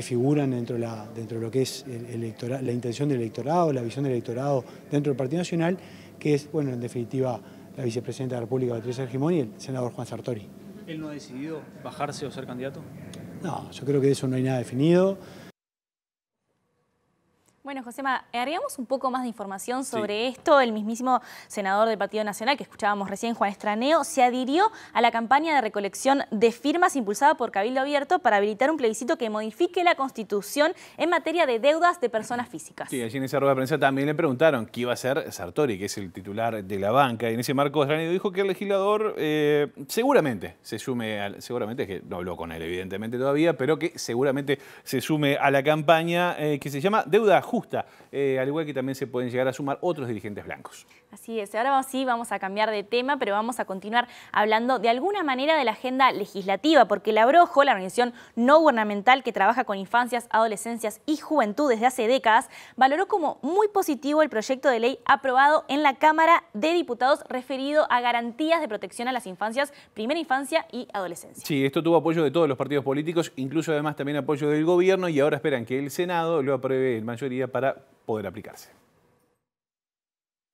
figuran dentro de, la, dentro de lo que es el la intención del electorado, la visión del electorado dentro del Partido Nacional, que es, bueno, en definitiva, la vicepresidenta de la República, Patricia Gimón, y el senador Juan Sartori. ¿Él no ha decidido bajarse o ser candidato? No, yo creo que eso no hay nada definido. Bueno, Josema, haríamos un poco más de información sobre esto. El mismísimo senador del Partido Nacional que escuchábamos recién, Juan Estraneo, se adhirió a la campaña de recolección de firmas impulsada por Cabildo Abierto para habilitar un plebiscito que modifique la Constitución en materia de deudas de personas físicas. Sí, allí en esa rueda de prensa también le preguntaron qué iba a hacer Sartori, que es el titular de la banca. Y en ese marco, Estraneo dijo que el legislador eh, seguramente se sume, al, seguramente, es que no habló con él evidentemente todavía, pero que seguramente se sume a la campaña eh, que se llama Deuda justa, eh, al igual que también se pueden llegar a sumar otros dirigentes blancos. Así es, ahora sí vamos a cambiar de tema, pero vamos a continuar hablando de alguna manera de la agenda legislativa, porque la Brojo, la organización no gubernamental que trabaja con infancias, adolescencias y juventud desde hace décadas, valoró como muy positivo el proyecto de ley aprobado en la Cámara de Diputados referido a garantías de protección a las infancias, primera infancia y adolescencia. Sí, esto tuvo apoyo de todos los partidos políticos, incluso además también apoyo del gobierno y ahora esperan que el Senado lo apruebe en mayoría para poder aplicarse.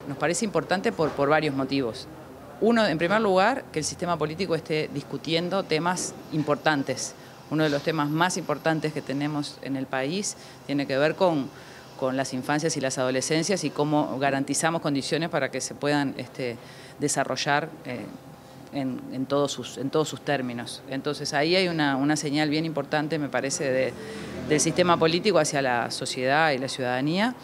Nos parece importante por, varios motivos. Uno, en primer lugar, que el sistema político esté discutiendo temas importantes. Uno de los temas más importantes que tenemos en el país tiene que ver con, las infancias y las adolescencias y cómo garantizamos condiciones para que se puedan este, desarrollar eh, en, todos sus, términos. Entonces ahí hay una señal bien importante, me parece, de, del sistema político hacia la sociedad y la ciudadanía.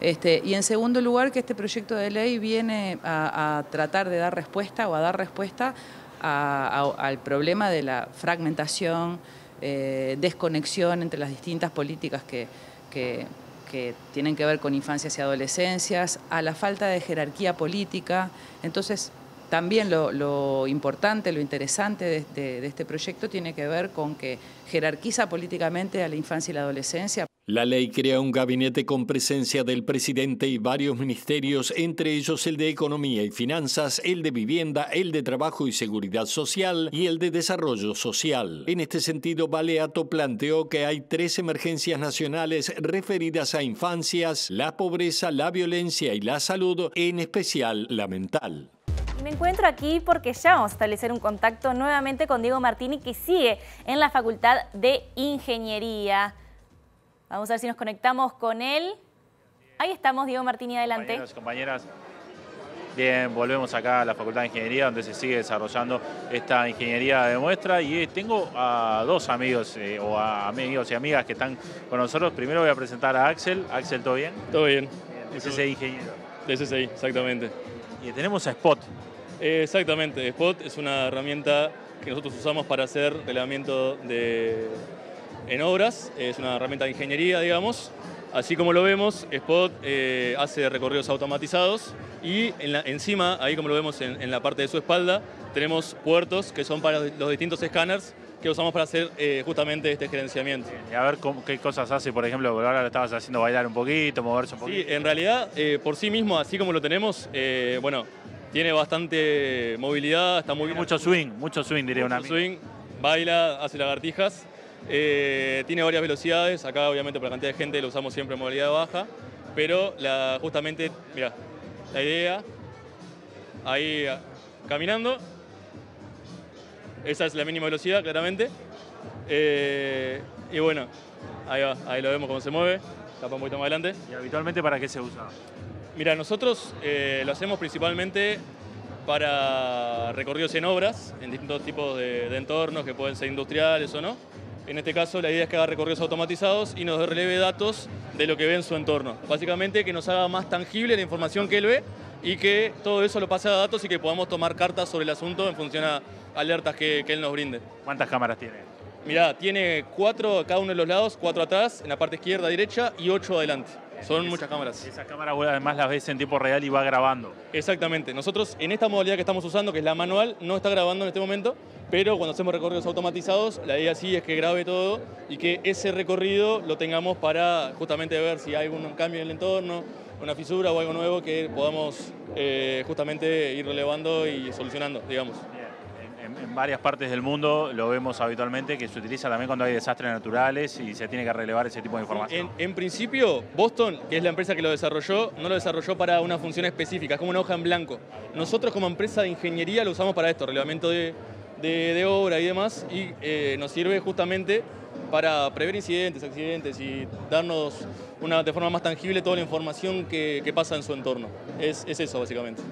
Este, y en segundo lugar, que este proyecto de ley viene a, tratar de dar respuesta o a dar respuesta al problema de la fragmentación, eh, desconexión entre las distintas políticas que, que, tienen que ver con infancias y adolescencias, a la falta de jerarquía política. Entonces, también lo, importante, lo interesante de, este, de este proyecto tiene que ver con que jerarquiza políticamente a la infancia y la adolescencia. La ley crea un gabinete con presencia del presidente y varios ministerios, entre ellos el de Economía y Finanzas, el de Vivienda, el de Trabajo y Seguridad Social y el de Desarrollo Social. En este sentido, Baleato planteó que hay tres emergencias nacionales referidas a infancias, la pobreza, la violencia y la salud, en especial la mental. Me encuentro aquí porque ya vamos a establecer un contacto nuevamente con Diego Martini, que sigue en la Facultad de Ingeniería. Vamos a ver si nos conectamos con él. Ahí estamos, Diego Martini, adelante. Compañeros, compañeras. Bien, volvemos acá a la Facultad de Ingeniería, donde se sigue desarrollando esta ingeniería de muestra. Y eh, tengo a dos amigos, eh, o a amigos y amigas que están con nosotros. Primero voy a presentar a Axel. Axel, ¿todo bien? Todo bien. bien. Ingeniero. SSI, exactamente. Y tenemos a Spot. exactamente, Spot es una herramienta que nosotros usamos para hacer relevamiento de, en obras, es una herramienta de ingeniería, digamos. Así como lo vemos, Spot eh, hace recorridos automatizados y encima, ahí como lo vemos en, en la parte de su espalda, tenemos puertos que son para los distintos escáneres que usamos para hacer eh, justamente este gerenciamiento. Y a ver qué cosas hace, por ejemplo, ahora lo estabas haciendo bailar un poquito, moverse un poquito. Sí, en realidad, eh, por sí mismo, así como lo tenemos, eh, bueno, tiene bastante movilidad, está muy bien. Mucho swing, mucho swing, diría mucho swing, baila, hace lagartijas, tiene varias velocidades, acá obviamente por la cantidad de gente lo usamos siempre en movilidad baja, pero justamente, mira, la idea, ahí caminando esa es la mínima velocidad, claramente. Eh, y bueno, ahí ahí lo vemos cómo se mueve. Tapa un poquito más adelante. ¿Y habitualmente para qué se usa? Mira, nosotros eh, lo hacemos principalmente para recorridos en obras, en distintos tipos de, de, entornos que pueden ser industriales o no. En este caso, la idea es que haga recorridos automatizados y nos releve datos de lo que ve en su entorno. Básicamente, que nos haga más tangible la información que él ve y que todo eso lo pase a datos y que podamos tomar cartas sobre el asunto en función a alertas que, él nos brinde. ¿Cuántas cámaras tiene? Mirá, tiene cuatro a cada uno de los lados, cuatro atrás, en la parte izquierda, derecha y ocho adelante. Son muchas cámaras. Esas cámaras además las ves en tiempo real y va grabando. Exactamente. Nosotros en esta modalidad que estamos usando, que es la manual, no está grabando en este momento, pero cuando hacemos recorridos automatizados, la idea sí es que grabe todo y que ese recorrido lo tengamos para justamente ver si hay algún cambio en el entorno, una fisura o algo nuevo que podamos eh, justamente ir relevando y solucionando, digamos. En, varias partes del mundo lo vemos habitualmente que se utiliza también cuando hay desastres naturales y se tiene que relevar ese tipo de información. En, principio, Boston, que es la empresa que lo desarrolló, no lo desarrolló para una función específica, es como una hoja en blanco. Nosotros como empresa de ingeniería lo usamos para esto, relevamiento de, obra y demás, y eh, nos sirve justamente para prever incidentes, accidentes y darnos una, de forma más tangible toda la información que, pasa en su entorno. Es, eso, básicamente.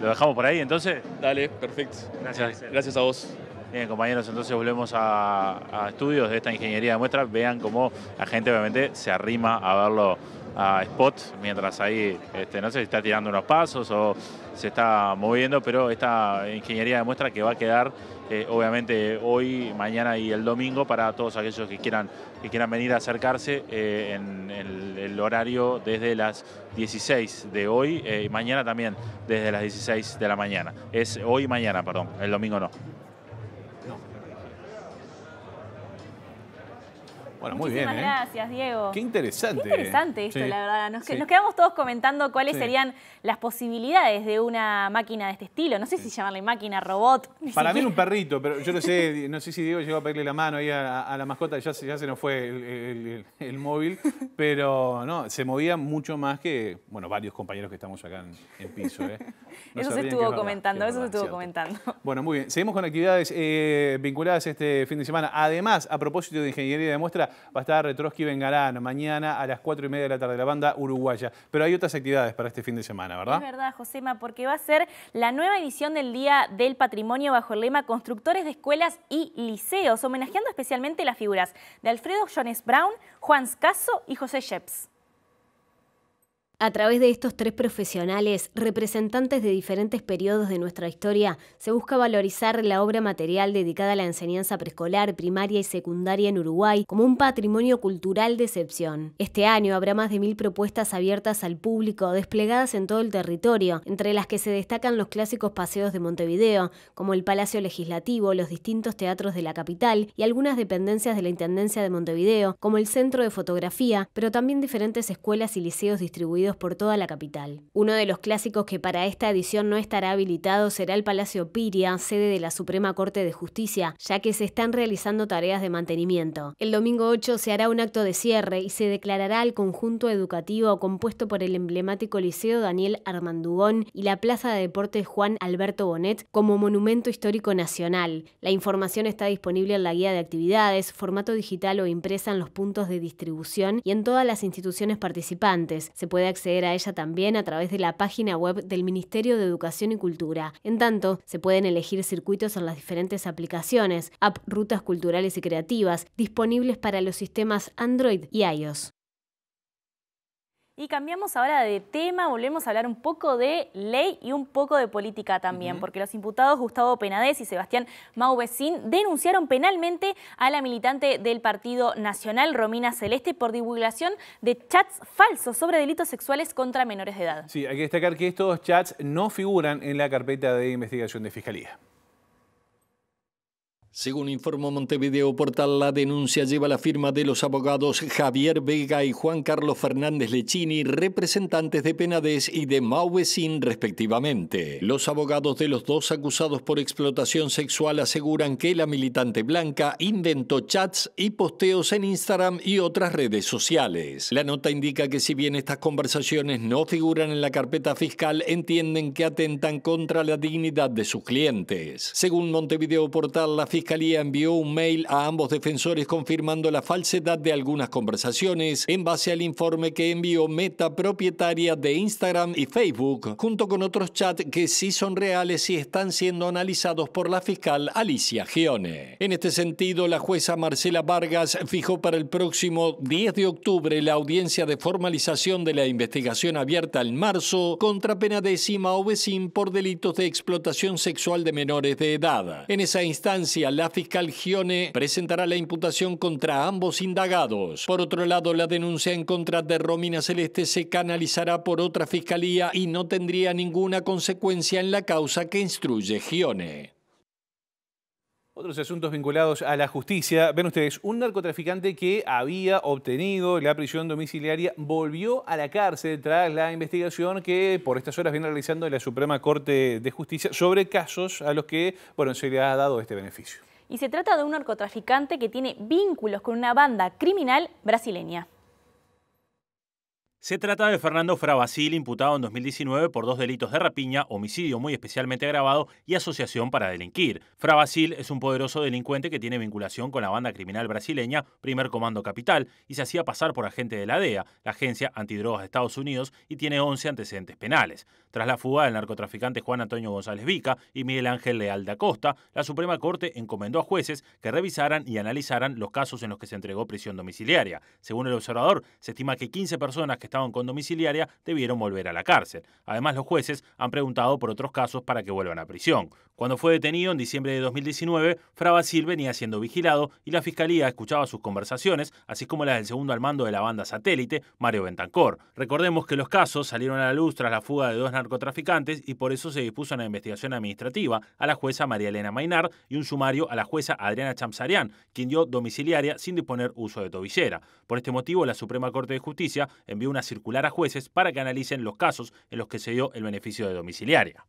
¿Lo dejamos por ahí entonces? Dale, perfecto. Gracias. Gracias a vos. Bien, compañeros, entonces volvemos a, estudios de esta ingeniería de muestras. Vean cómo la gente obviamente se arrima a verlo a Spot mientras ahí, este, no sé si está tirando unos pasos o se está moviendo, pero esta ingeniería demuestra que va a quedar eh, obviamente hoy, mañana y el domingo para todos aquellos que quieran, que quieran venir a acercarse eh, en, el, horario desde las 16 de hoy eh, y mañana también desde las 16 de la mañana. Es hoy y mañana, perdón, el domingo no. Bueno, muy bien. ¿eh? Gracias, Diego. Qué interesante. Qué interesante esto, la verdad. Nos, quedamos todos comentando cuáles serían las posibilidades de una máquina de este estilo. No sé si llamarle máquina, robot. Para mí un perrito, pero yo no sé, no sé si Diego llegó a pedirle la mano ahí a, la mascota, ya, ya se nos fue el, móvil, pero no, se movía mucho más que, bueno, varios compañeros que estamos acá en, en piso. ¿eh? eso se estuvo comentando, eso se estuvo comentando. Bueno, muy bien. Seguimos con actividades eh, vinculadas este fin de semana. Además, a propósito de ingeniería de muestra, va a estar Retrosky Vengarán mañana a las 4 y media de la tarde, la banda uruguaya. Pero hay otras actividades para este fin de semana, ¿verdad? Es verdad, Josema, porque va a ser la nueva edición del Día del Patrimonio bajo el lema Constructores de Escuelas y Liceos, homenajeando especialmente las figuras de Alfredo Jones Brown, Juan Scasso y José Sheps. A través de estos tres profesionales, representantes de diferentes periodos de nuestra historia, se busca valorizar la obra material dedicada a la enseñanza preescolar, primaria y secundaria en Uruguay como un patrimonio cultural de excepción. Este año habrá más de mil propuestas abiertas al público desplegadas en todo el territorio, entre las que se destacan los clásicos paseos de Montevideo, como el Palacio Legislativo, los distintos teatros de la capital y algunas dependencias de la Intendencia de Montevideo, como el Centro de Fotografía, pero también diferentes escuelas y liceos distribuidos por toda la capital. Uno de los clásicos que para esta edición no estará habilitado será el Palacio Piria, sede de la Suprema Corte de Justicia, ya que se están realizando tareas de mantenimiento. El domingo 8 se hará un acto de cierre y se declarará al conjunto educativo compuesto por el emblemático Liceo Daniel Armandugón y la Plaza de Deportes Juan Alberto Bonet como Monumento Histórico Nacional. La información está disponible en la guía de actividades, formato digital o impresa en los puntos de distribución y en todas las instituciones participantes. Se puede acceder a ella también a través de la página web del Ministerio de Educación y Cultura. En tanto, se pueden elegir circuitos en las diferentes aplicaciones, app Rutas Culturales y Creativas, disponibles para los sistemas Android y iOS. Y cambiamos ahora de tema, volvemos a hablar un poco de ley y un poco de política también, porque los imputados Gustavo Penades y Sebastián Mauvesín denunciaron penalmente a la militante del Partido Nacional, Romina Celeste, por divulgación de chats falsos sobre delitos sexuales contra menores de edad. Sí, hay que destacar que estos chats no figuran en la carpeta de investigación de Fiscalía. Según informó Montevideo Portal, la denuncia lleva la firma de los abogados Javier Vega y Juan Carlos Fernández Lechini, representantes de Penades y de Mauvesin, respectivamente. Los abogados de los dos acusados por explotación sexual aseguran que la militante blanca inventó chats y posteos en Instagram y otras redes sociales. La nota indica que si bien estas conversaciones no figuran en la carpeta fiscal, entienden que atentan contra la dignidad de sus clientes. Según Montevideo Portal, la fiscalía Fiscalía envió un mail a ambos defensores confirmando la falsedad de algunas conversaciones en base al informe que envió Meta propietaria de Instagram y Facebook, junto con otros chats que sí son reales y están siendo analizados por la fiscal Alicia Gione. En este sentido, la jueza Marcela Vargas fijó para el próximo 10 de octubre la audiencia de formalización de la investigación abierta en marzo contra pena de o por delitos de explotación sexual de menores de edad. En esa instancia, la fiscal Gione presentará la imputación contra ambos indagados. Por otro lado, la denuncia en contra de Romina Celeste se canalizará por otra fiscalía y no tendría ninguna consecuencia en la causa que instruye Gione. Otros asuntos vinculados a la justicia. Ven ustedes, un narcotraficante que había obtenido la prisión domiciliaria volvió a la cárcel tras la investigación que por estas horas viene realizando la Suprema Corte de Justicia sobre casos a los que bueno, se le ha dado este beneficio. Y se trata de un narcotraficante que tiene vínculos con una banda criminal brasileña. Se trata de Fernando Frabasil, imputado en 2019 por dos delitos de rapiña, homicidio muy especialmente agravado y asociación para delinquir. Frabasil es un poderoso delincuente que tiene vinculación con la banda criminal brasileña Primer Comando Capital y se hacía pasar por agente de la DEA, la Agencia Antidrogas de Estados Unidos, y tiene 11 antecedentes penales. Tras la fuga del narcotraficante Juan Antonio González Vica y Miguel Ángel Leal da Costa, la Suprema Corte encomendó a jueces que revisaran y analizaran los casos en los que se entregó prisión domiciliaria. Según el observador, se estima que 15 personas que están con domiciliaria debieron volver a la cárcel. Además, los jueces han preguntado por otros casos para que vuelvan a prisión. Cuando fue detenido en diciembre de 2019, Fra Basil venía siendo vigilado y la fiscalía escuchaba sus conversaciones, así como las del segundo al mando de la banda satélite, Mario Bentancor. Recordemos que los casos salieron a la luz tras la fuga de dos narcotraficantes y por eso se dispuso una investigación administrativa a la jueza María Elena Mainar y un sumario a la jueza Adriana Chamsarian, quien dio domiciliaria sin disponer uso de tobillera. Por este motivo, la Suprema Corte de Justicia envió una circular a jueces para que analicen los casos en los que se dio el beneficio de domiciliaria.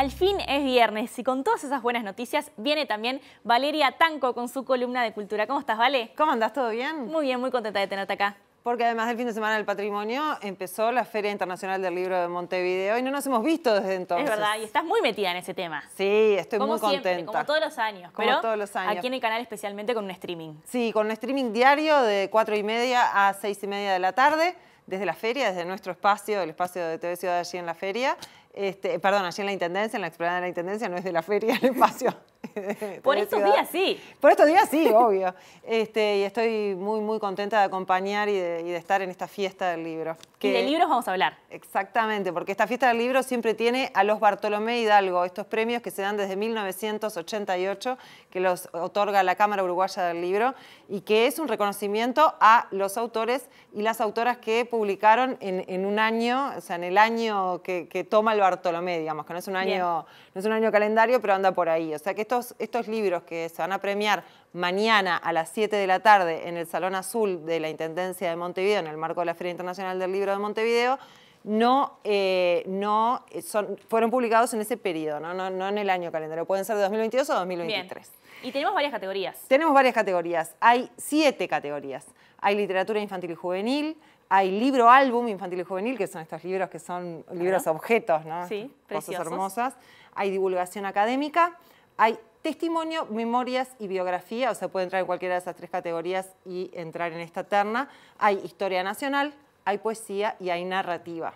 Al fin es viernes y con todas esas buenas noticias viene también Valeria Tanco con su columna de cultura. ¿Cómo estás, Vale? ¿Cómo andás? ¿Todo bien? Muy bien, muy contenta de tenerte acá. Porque además del fin de semana del patrimonio empezó la Feria Internacional del Libro de Montevideo y no nos hemos visto desde entonces. Es verdad, y estás muy metida en ese tema. Sí, estoy muy contenta. Como todos los años. Como todos los años. Aquí en el canal especialmente con un streaming. Sí, con un streaming diario de 4 y media a 6 y media de la tarde desde la feria, desde nuestro espacio, el espacio de TV Ciudad allí en la feria. Este, perdón, allí en la Intendencia, en la explanada de la Intendencia, no es de la feria del espacio. Por estos días sí. Por estos días sí, obvio. Este, y estoy muy, muy contenta de acompañar y de, estar en esta fiesta del libro. y de libros vamos a hablar. Exactamente, porque esta fiesta del libro siempre tiene a los Bartolomé Hidalgo, estos premios que se dan desde 1988, que los otorga la Cámara Uruguaya del Libro, y que es un reconocimiento a los autores y las autoras que publicaron en, un año, o sea, en el año que toma el Bartolomé, digamos, que no es un año, no es un año calendario, pero anda por ahí. O sea que estos, estos libros que se van a premiar mañana a las 7 de la tarde en el Salón Azul de la Intendencia de Montevideo, en el marco de la Feria Internacional del Libro de Montevideo, no, eh, no eh, fueron publicados en ese periodo, ¿no? No, no, en el año calendario. Pueden ser de 2022 o 2023. Y tenemos varias categorías. Tenemos varias categorías. Hay siete categorías. Hay literatura infantil y juvenil, hay libro álbum infantil y juvenil, que son estos libros que son libros objetos, ¿no? Cosas hermosas. Hay divulgación académica, hay testimonio, memorias y biografía, o sea, puede entrar en cualquiera de esas tres categorías y entrar en esta terna. Hay historia nacional, hay poesía y hay narrativa.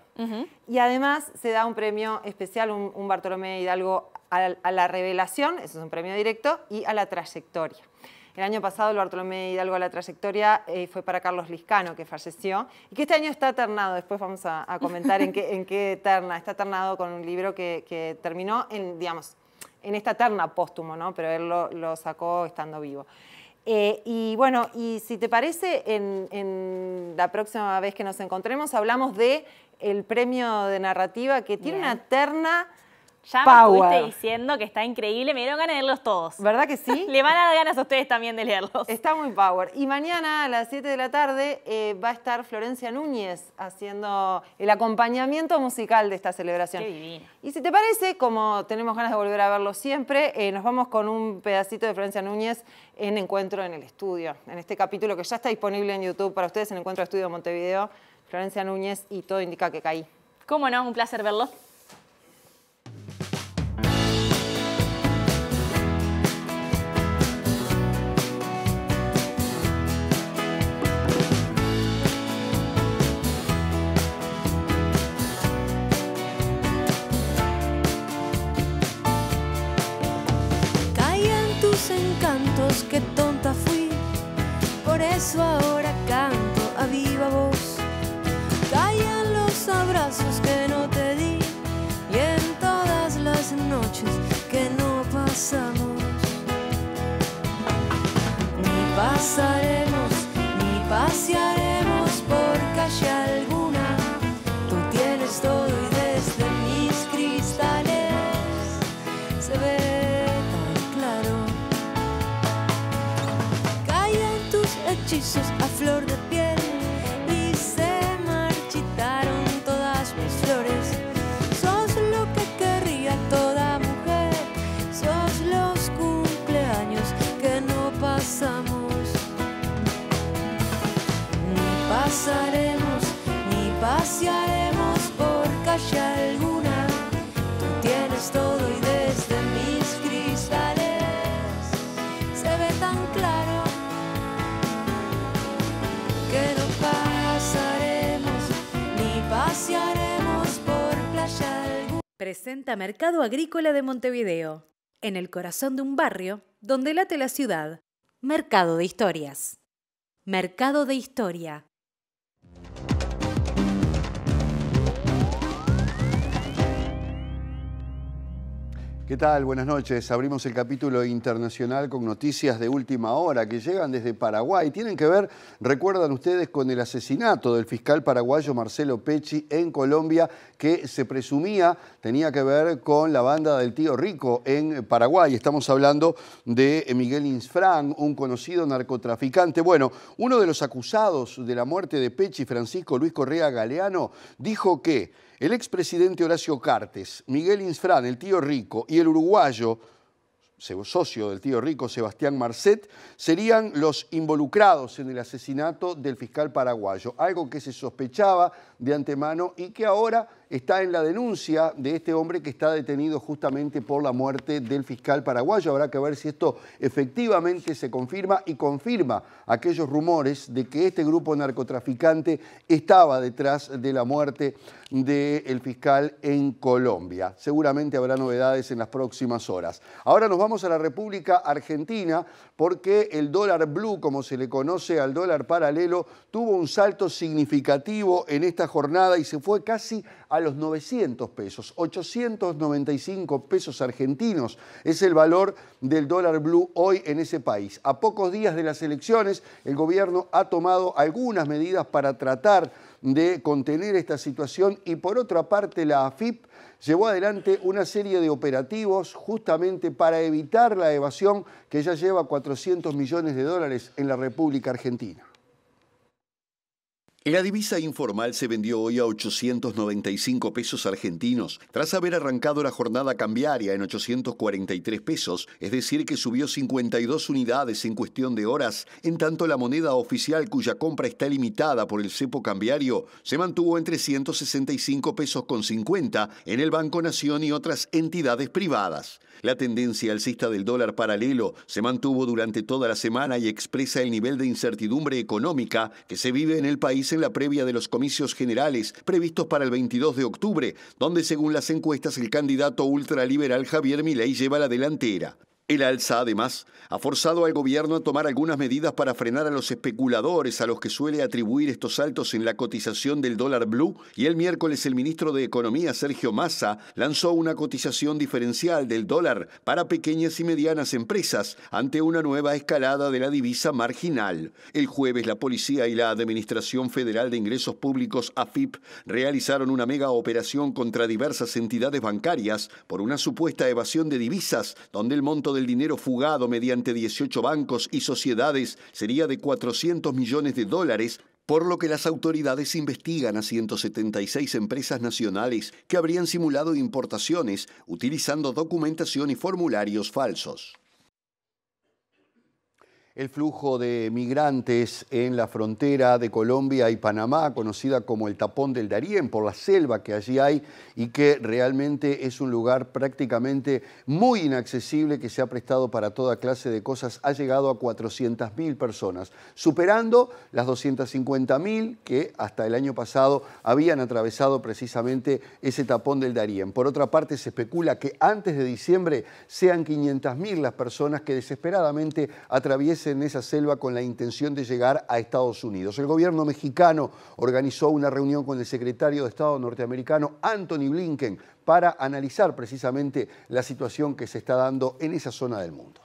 Y además se da un premio especial, un, Bartolomé Hidalgo, a la revelación, eso es un premio directo, y a la trayectoria. El año pasado el Bartolomé Hidalgo a la trayectoria y eh, fue para Carlos Liscano, que falleció, y que este año está ternado, después vamos a, comentar en qué, en qué terna, está ternado con un libro que, terminó en, digamos, en esta terna póstumo, ¿no? pero él lo, sacó estando vivo. Eh, y bueno, y si te parece, en, la próxima vez que nos encontremos hablamos de premio de narrativa que tiene una terna ya Power. me diciendo que está increíble, me dieron ganas de leerlos todos. ¿Verdad que sí? Le van a dar ganas a ustedes también de leerlos. Está muy power. Y mañana a las 7 de la tarde eh, va a estar Florencia Núñez haciendo el acompañamiento musical de esta celebración. Qué divina. Y si te parece, como tenemos ganas de volver a verlo siempre, eh, nos vamos con un pedacito de Florencia Núñez en Encuentro en el Estudio, en este capítulo que ya está disponible en YouTube para ustedes en Encuentro Estudio Montevideo. Florencia Núñez y todo indica que caí. ¿Cómo no? Un placer verlos. qué tonta fui. Por eso ahora canto a viva voz. Callan los abrazos que no te di y en todas las noches que no pasamos. Ni pasaré. Mercado Agrícola de Montevideo, en el corazón de un barrio donde late la ciudad. Mercado de Historias. Mercado de Historia, ¿Qué tal? Buenas noches. Abrimos el capítulo internacional con noticias de última hora que llegan desde Paraguay. Tienen que ver, recuerdan ustedes, con el asesinato del fiscal paraguayo Marcelo Pecci en Colombia, que se presumía tenía que ver con la banda del tío Rico en Paraguay. Estamos hablando de Miguel Insfrán, un conocido narcotraficante. Bueno, uno de los acusados de la muerte de Pecci, Francisco Luis Correa Galeano, dijo que el expresidente Horacio Cartes, Miguel Insfrán, el tío Rico y el uruguayo socio del tío rico Sebastián Marcet, serían los involucrados en el asesinato del fiscal paraguayo, algo que se sospechaba de antemano y que ahora está en la denuncia de este hombre que está detenido justamente por la muerte del fiscal paraguayo. Habrá que ver si esto efectivamente se confirma y confirma aquellos rumores de que este grupo narcotraficante estaba detrás de la muerte del fiscal en Colombia. Seguramente habrá novedades en las próximas horas. Ahora nos vamos a la República Argentina porque el dólar blue, como se le conoce al dólar paralelo, tuvo un salto significativo en esta jornada y se fue casi a los 900 pesos. 895 pesos argentinos es el valor del dólar blue hoy en ese país. A pocos días de las elecciones, el gobierno ha tomado algunas medidas para tratar de contener esta situación y por otra parte la AFIP llevó adelante una serie de operativos justamente para evitar la evasión que ya lleva 400 millones de dólares en la República Argentina. La divisa informal se vendió hoy a 895 pesos argentinos, tras haber arrancado la jornada cambiaria en 843 pesos, es decir, que subió 52 unidades en cuestión de horas, en tanto la moneda oficial cuya compra está limitada por el cepo cambiario se mantuvo en 365 pesos con 50 en el Banco Nación y otras entidades privadas. La tendencia alcista del dólar paralelo se mantuvo durante toda la semana y expresa el nivel de incertidumbre económica que se vive en el país en la previa de los comicios generales previstos para el 22 de octubre, donde según las encuestas el candidato ultraliberal Javier Milei lleva la delantera. El alza, además, ha forzado al gobierno a tomar algunas medidas para frenar a los especuladores a los que suele atribuir estos saltos en la cotización del dólar blue y el miércoles el ministro de Economía, Sergio Massa, lanzó una cotización diferencial del dólar para pequeñas y medianas empresas ante una nueva escalada de la divisa marginal. El jueves la policía y la Administración Federal de Ingresos Públicos, AFIP, realizaron una mega operación contra diversas entidades bancarias por una supuesta evasión de divisas donde el monto del dinero fugado mediante 18 bancos y sociedades sería de 400 millones de dólares, por lo que las autoridades investigan a 176 empresas nacionales que habrían simulado importaciones utilizando documentación y formularios falsos. El flujo de migrantes en la frontera de Colombia y Panamá, conocida como el tapón del Darién, por la selva que allí hay y que realmente es un lugar prácticamente muy inaccesible que se ha prestado para toda clase de cosas, ha llegado a 400.000 personas, superando las 250.000 que hasta el año pasado habían atravesado precisamente ese tapón del Darién. Por otra parte, se especula que antes de diciembre sean 500.000 las personas que desesperadamente atraviesen en esa selva con la intención de llegar a Estados Unidos. El gobierno mexicano organizó una reunión con el secretario de Estado norteamericano Anthony Blinken para analizar precisamente la situación que se está dando en esa zona del mundo.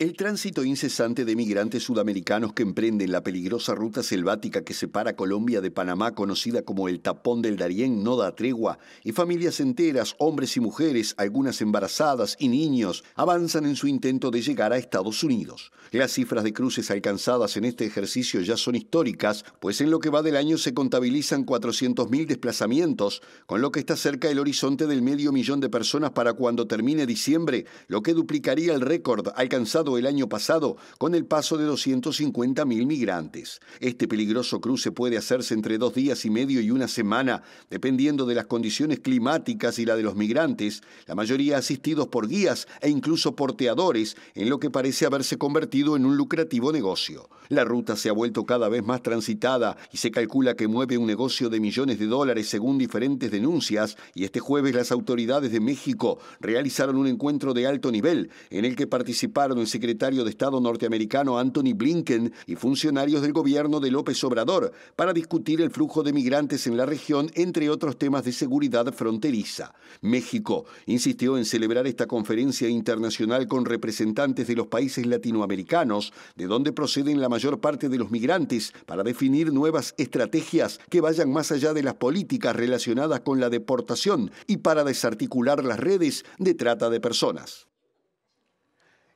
El tránsito incesante de migrantes sudamericanos que emprenden la peligrosa ruta selvática que separa Colombia de Panamá, conocida como el Tapón del Darién, no da tregua, y familias enteras, hombres y mujeres, algunas embarazadas y niños, avanzan en su intento de llegar a Estados Unidos. Las cifras de cruces alcanzadas en este ejercicio ya son históricas, pues en lo que va del año se contabilizan 400.000 desplazamientos, con lo que está cerca el horizonte del medio millón de personas para cuando termine diciembre, lo que duplicaría el récord alcanzado el año pasado con el paso de 250.000 migrantes. Este peligroso cruce puede hacerse entre dos días y medio y una semana, dependiendo de las condiciones climáticas y la de los migrantes, la mayoría asistidos por guías e incluso porteadores, en lo que parece haberse convertido en un lucrativo negocio. La ruta se ha vuelto cada vez más transitada y se calcula que mueve un negocio de millones de dólares según diferentes denuncias y este jueves las autoridades de México realizaron un encuentro de alto nivel en el que participaron secretario de Estado norteamericano Anthony Blinken y funcionarios del gobierno de López Obrador para discutir el flujo de migrantes en la región, entre otros temas de seguridad fronteriza. México insistió en celebrar esta conferencia internacional con representantes de los países latinoamericanos, de donde proceden la mayor parte de los migrantes, para definir nuevas estrategias que vayan más allá de las políticas relacionadas con la deportación y para desarticular las redes de trata de personas.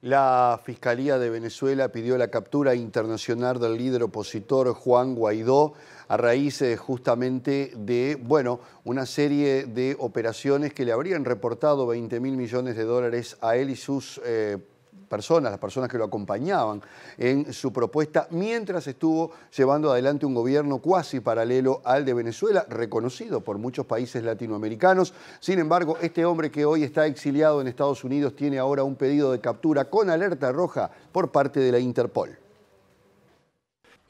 La Fiscalía de Venezuela pidió la captura internacional del líder opositor Juan Guaidó a raíz eh, justamente de, bueno, una serie de operaciones que le habrían reportado 20 mil millones de dólares a él y sus eh, personas, las personas que lo acompañaban en su propuesta, mientras estuvo llevando adelante un gobierno cuasi paralelo al de Venezuela, reconocido por muchos países latinoamericanos. Sin embargo, este hombre que hoy está exiliado en Estados Unidos tiene ahora un pedido de captura con alerta roja por parte de la Interpol.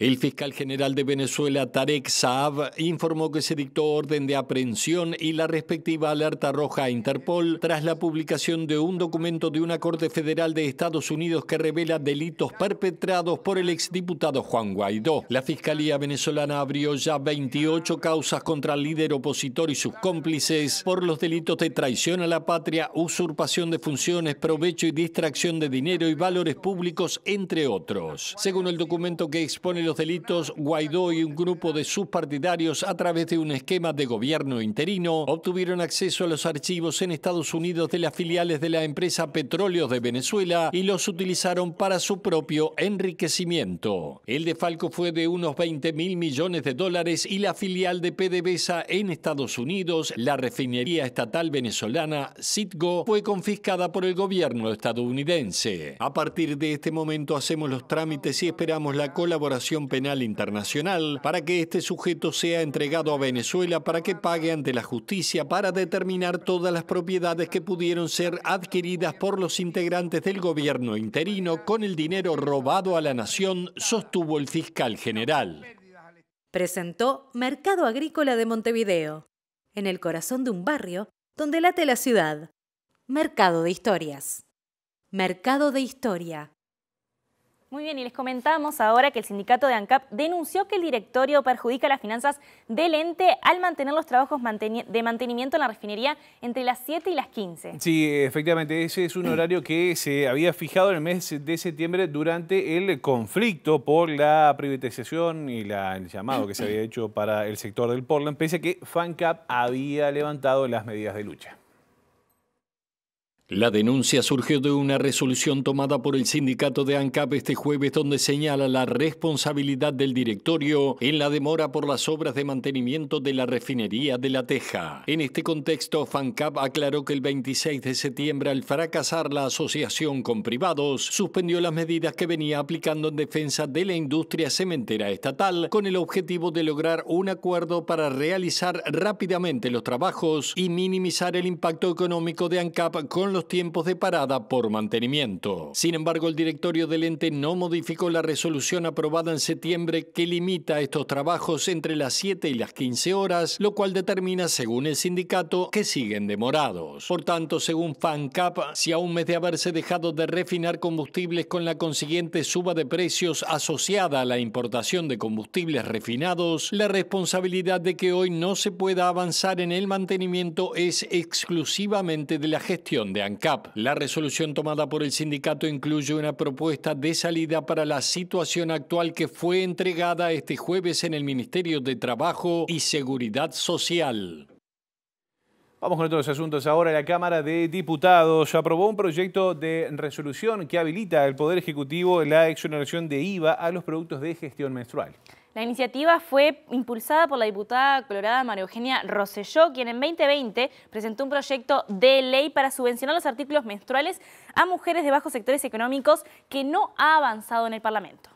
El fiscal general de Venezuela, Tarek Saab, informó que se dictó orden de aprehensión y la respectiva alerta roja a Interpol tras la publicación de un documento de una Corte Federal de Estados Unidos que revela delitos perpetrados por el exdiputado Juan Guaidó. La Fiscalía venezolana abrió ya 28 causas contra el líder opositor y sus cómplices por los delitos de traición a la patria, usurpación de funciones, provecho y distracción de dinero y valores públicos, entre otros. Según el documento que expone los delitos, Guaidó y un grupo de sus partidarios, a través de un esquema de gobierno interino, obtuvieron acceso a los archivos en Estados Unidos de las filiales de la empresa Petróleos de Venezuela y los utilizaron para su propio enriquecimiento. El defalco fue de unos 20 mil millones de dólares y la filial de PDVSA en Estados Unidos, la refinería estatal venezolana Citgo, fue confiscada por el gobierno estadounidense. A partir de este momento hacemos los trámites y esperamos la colaboración Penal Internacional para que este sujeto sea entregado a Venezuela para que pague ante la justicia para determinar todas las propiedades que pudieron ser adquiridas por los integrantes del gobierno interino con el dinero robado a la nación, sostuvo el fiscal general. Presentó Mercado Agrícola de Montevideo, en el corazón de un barrio donde late la ciudad. Mercado de Historias. Mercado de Historia muy bien, y les comentamos ahora que el sindicato de ANCAP denunció que el directorio perjudica las finanzas del ente al mantener los trabajos de mantenimiento en la refinería entre las 7 y las 15. Sí, efectivamente, ese es un horario que se había fijado en el mes de septiembre durante el conflicto por la privatización y la, el llamado que se había hecho para el sector del Portland, pese a que FANCAP había levantado las medidas de lucha. La denuncia surgió de una resolución tomada por el sindicato de ANCAP este jueves donde señala la responsabilidad del directorio en la demora por las obras de mantenimiento de la refinería de La Teja. En este contexto, FANCAP aclaró que el 26 de septiembre, al fracasar la asociación con privados, suspendió las medidas que venía aplicando en defensa de la industria cementera estatal con el objetivo de lograr un acuerdo para realizar rápidamente los trabajos y minimizar el impacto económico de ANCAP con los tiempos de parada por mantenimiento. Sin embargo, el directorio del ente no modificó la resolución aprobada en septiembre que limita estos trabajos entre las 7 y las 15 horas, lo cual determina, según el sindicato, que siguen demorados. Por tanto, según FANCAP, si a un mes de haberse dejado de refinar combustibles con la consiguiente suba de precios asociada a la importación de combustibles refinados, la responsabilidad de que hoy no se pueda avanzar en el mantenimiento es exclusivamente de la gestión de la resolución tomada por el sindicato incluye una propuesta de salida para la situación actual que fue entregada este jueves en el Ministerio de Trabajo y Seguridad Social. Vamos con otros asuntos ahora. La Cámara de Diputados aprobó un proyecto de resolución que habilita al Poder Ejecutivo la exoneración de IVA a los productos de gestión menstrual. La iniciativa fue impulsada por la diputada colorada María Eugenia Rosselló, quien en 2020 presentó un proyecto de ley para subvencionar los artículos menstruales a mujeres de bajos sectores económicos que no ha avanzado en el Parlamento.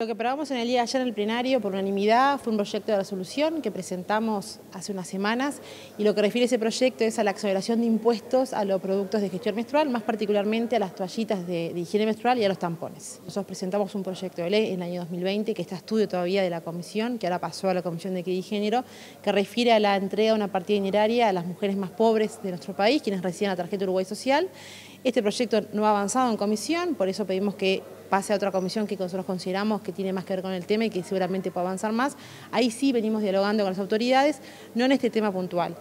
Lo que aprobamos en el día de ayer en el plenario por unanimidad fue un proyecto de resolución que presentamos hace unas semanas y lo que refiere ese proyecto es a la aceleración de impuestos a los productos de gestión menstrual, más particularmente a las toallitas de, higiene menstrual y a los tampones. Nosotros presentamos un proyecto de ley en el año 2020 que está estudio todavía de la comisión, que ahora pasó a la comisión de equidad y género, que refiere a la entrega de una partida dineraria a las mujeres más pobres de nuestro país, quienes reciben la tarjeta Uruguay Social este proyecto no ha avanzado en comisión, por eso pedimos que pase a otra comisión que nosotros consideramos que tiene más que ver con el tema y que seguramente puede avanzar más. Ahí sí venimos dialogando con las autoridades, no en este tema puntual.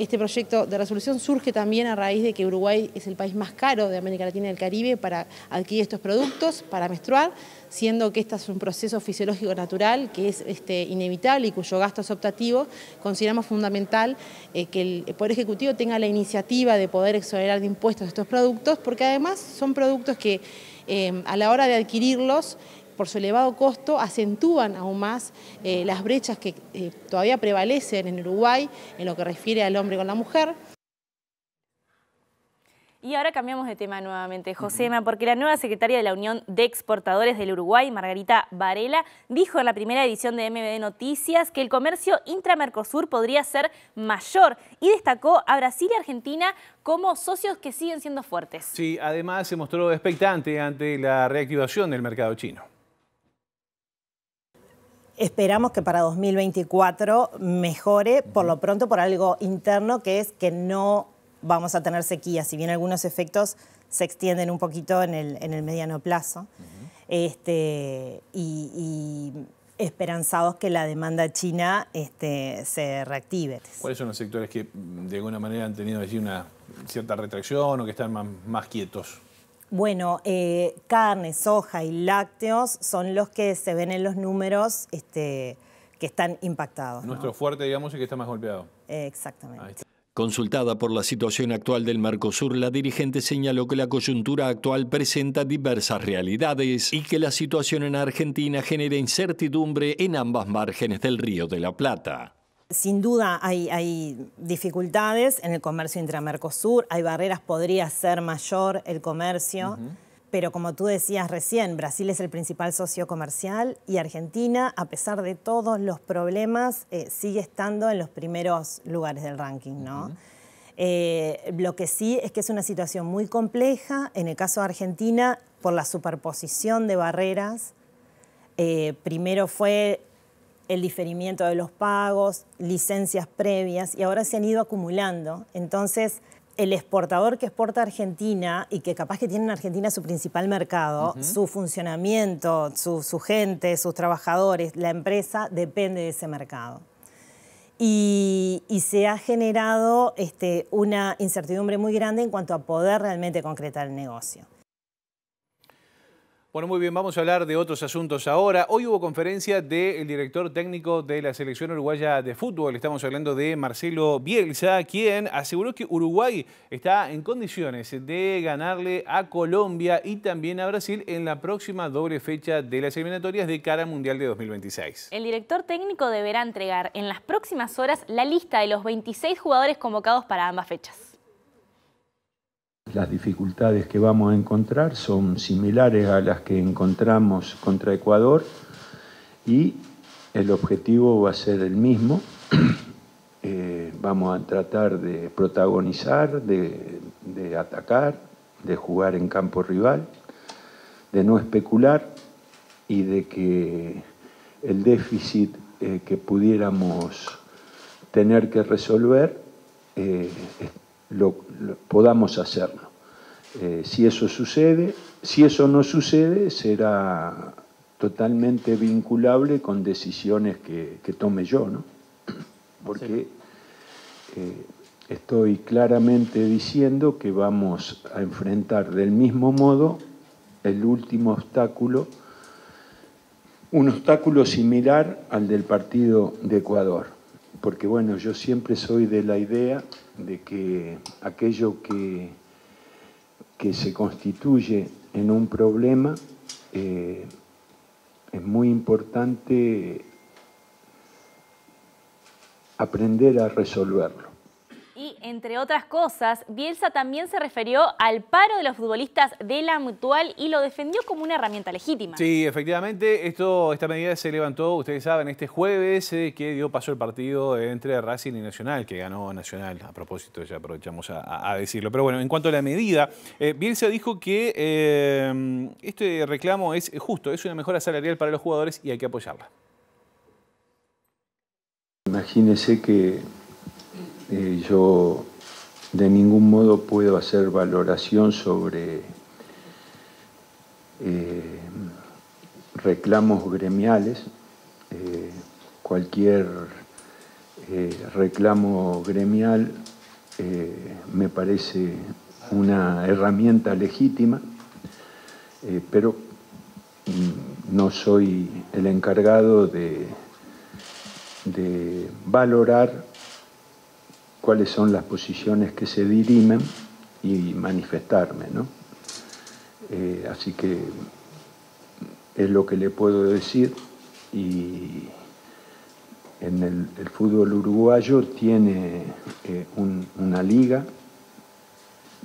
Este proyecto de resolución surge también a raíz de que Uruguay es el país más caro de América Latina y el Caribe para adquirir estos productos, para menstruar, siendo que este es un proceso fisiológico natural que es este, inevitable y cuyo gasto es optativo. Consideramos fundamental eh, que el Poder Ejecutivo tenga la iniciativa de poder exonerar de impuestos estos productos, porque además son productos que eh, a la hora de adquirirlos por su elevado costo, acentúan aún más eh, las brechas que eh, todavía prevalecen en Uruguay en lo que refiere al hombre con la mujer. Y ahora cambiamos de tema nuevamente, Josema, porque la nueva secretaria de la Unión de Exportadores del Uruguay, Margarita Varela, dijo en la primera edición de MBD Noticias que el comercio intramercosur podría ser mayor y destacó a Brasil y Argentina como socios que siguen siendo fuertes. Sí, además se mostró expectante ante la reactivación del mercado chino. Esperamos que para 2024 mejore, por lo pronto por algo interno, que es que no vamos a tener sequía, si bien algunos efectos se extienden un poquito en el, mediano plazo. este, y, esperanzados que la demanda china este, se reactive. ¿Cuáles son los sectores que de alguna manera han tenido allí una cierta retracción o que están más, más quietos? Bueno, eh, carne, soja y lácteos son los que se ven en los números este, que están impactados. Nuestro fuerte, digamos, y que está más golpeado. exactamente. Consultada por la situación actual del Mercosur, la dirigente señaló que la coyuntura actual presenta diversas realidades y que la situación en Argentina genera incertidumbre en ambas márgenes del Río de la Plata. Sin duda hay, dificultades en el comercio intramercosur, hay barreras, podría ser mayor el comercio, pero como tú decías recién, Brasil es el principal socio comercial y Argentina, a pesar de todos los problemas, eh, sigue estando en los primeros lugares del ranking, ¿no? Eh, lo que sí es que es una situación muy compleja, en el caso de Argentina, por la superposición de barreras. Eh, primero fue el diferimiento de los pagos, licencias previas y ahora se han ido acumulando. Entonces, el exportador que exporta a Argentina y que capaz que tiene en Argentina su principal mercado, su funcionamiento, su, gente, sus trabajadores, la empresa depende de ese mercado. Y, se ha generado este, una incertidumbre muy grande en cuanto a poder realmente concretar el negocio. Bueno, muy bien, vamos a hablar de otros asuntos ahora. Hoy hubo conferencia del director técnico de la selección uruguaya de fútbol. Estamos hablando de Marcelo Bielsa, quien aseguró que Uruguay está en condiciones de ganarle a Colombia y también a Brasil en la próxima doble fecha de las eliminatorias de cara mundial de 2026. El director técnico deberá entregar en las próximas horas la lista de los 26 jugadores convocados para ambas fechas. Las dificultades que vamos a encontrar son similares a las que encontramos contra Ecuador y el objetivo va a ser el mismo. Eh, vamos a tratar de protagonizar, de, atacar, de jugar en campo rival, de no especular y de que el déficit eh, que pudiéramos tener que resolver eh, lo, podamos hacerlo. Eh, si eso sucede, si eso no sucede, será totalmente vinculable con decisiones que, tome yo, ¿no? Porque eh, estoy claramente diciendo que vamos a enfrentar del mismo modo el último obstáculo, un obstáculo similar al del partido de Ecuador. Porque bueno, yo siempre soy de la idea de que aquello que, que se constituye en un problema eh, es muy importante aprender a resolverlo. Y entre otras cosas, Bielsa también se refirió al paro de los futbolistas de la Mutual y lo defendió como una herramienta legítima. Sí, efectivamente, esta medida se levantó, ustedes saben, este jueves eh, que dio paso el partido entre Racing y Nacional, que ganó Nacional, a propósito, ya aprovechamos a, decirlo. Pero bueno, en cuanto a la medida, eh, Bielsa dijo que eh, este reclamo es justo, es una mejora salarial para los jugadores y hay que apoyarla. Imagínese que yo de ningún modo puedo hacer valoración sobre eh, reclamos gremiales. Eh, cualquier eh, reclamo gremial me parece una herramienta legítima, pero mm, no soy el encargado de, de valorar cuáles son las posiciones que se dirimen y manifestarme, ¿no? Eh, así que es lo que le puedo decir y en el, fútbol uruguayo tiene eh, una liga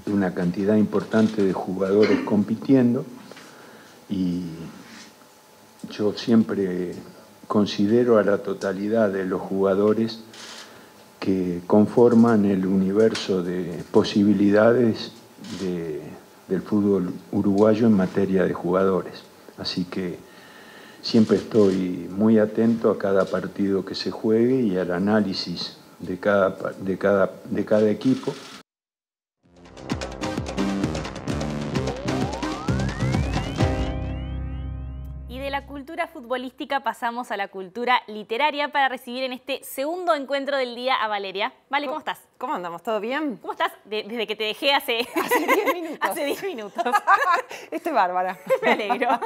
una cantidad importante de jugadores compitiendo y yo siempre considero a la totalidad de los jugadores que conforman el universo de posibilidades del fútbol uruguayo en materia de jugadores. Así que siempre estoy muy atento a cada partido que se juegue y al análisis de cada, de cada, de cada equipo futbolística pasamos a la cultura literaria para recibir en este segundo encuentro del día a Valeria. Vale, ¿cómo estás? ¿Cómo andamos? ¿Todo bien? ¿Cómo estás? desde que te dejé hace... Hace 10 minutos. hace 10 bárbara. Me alegro.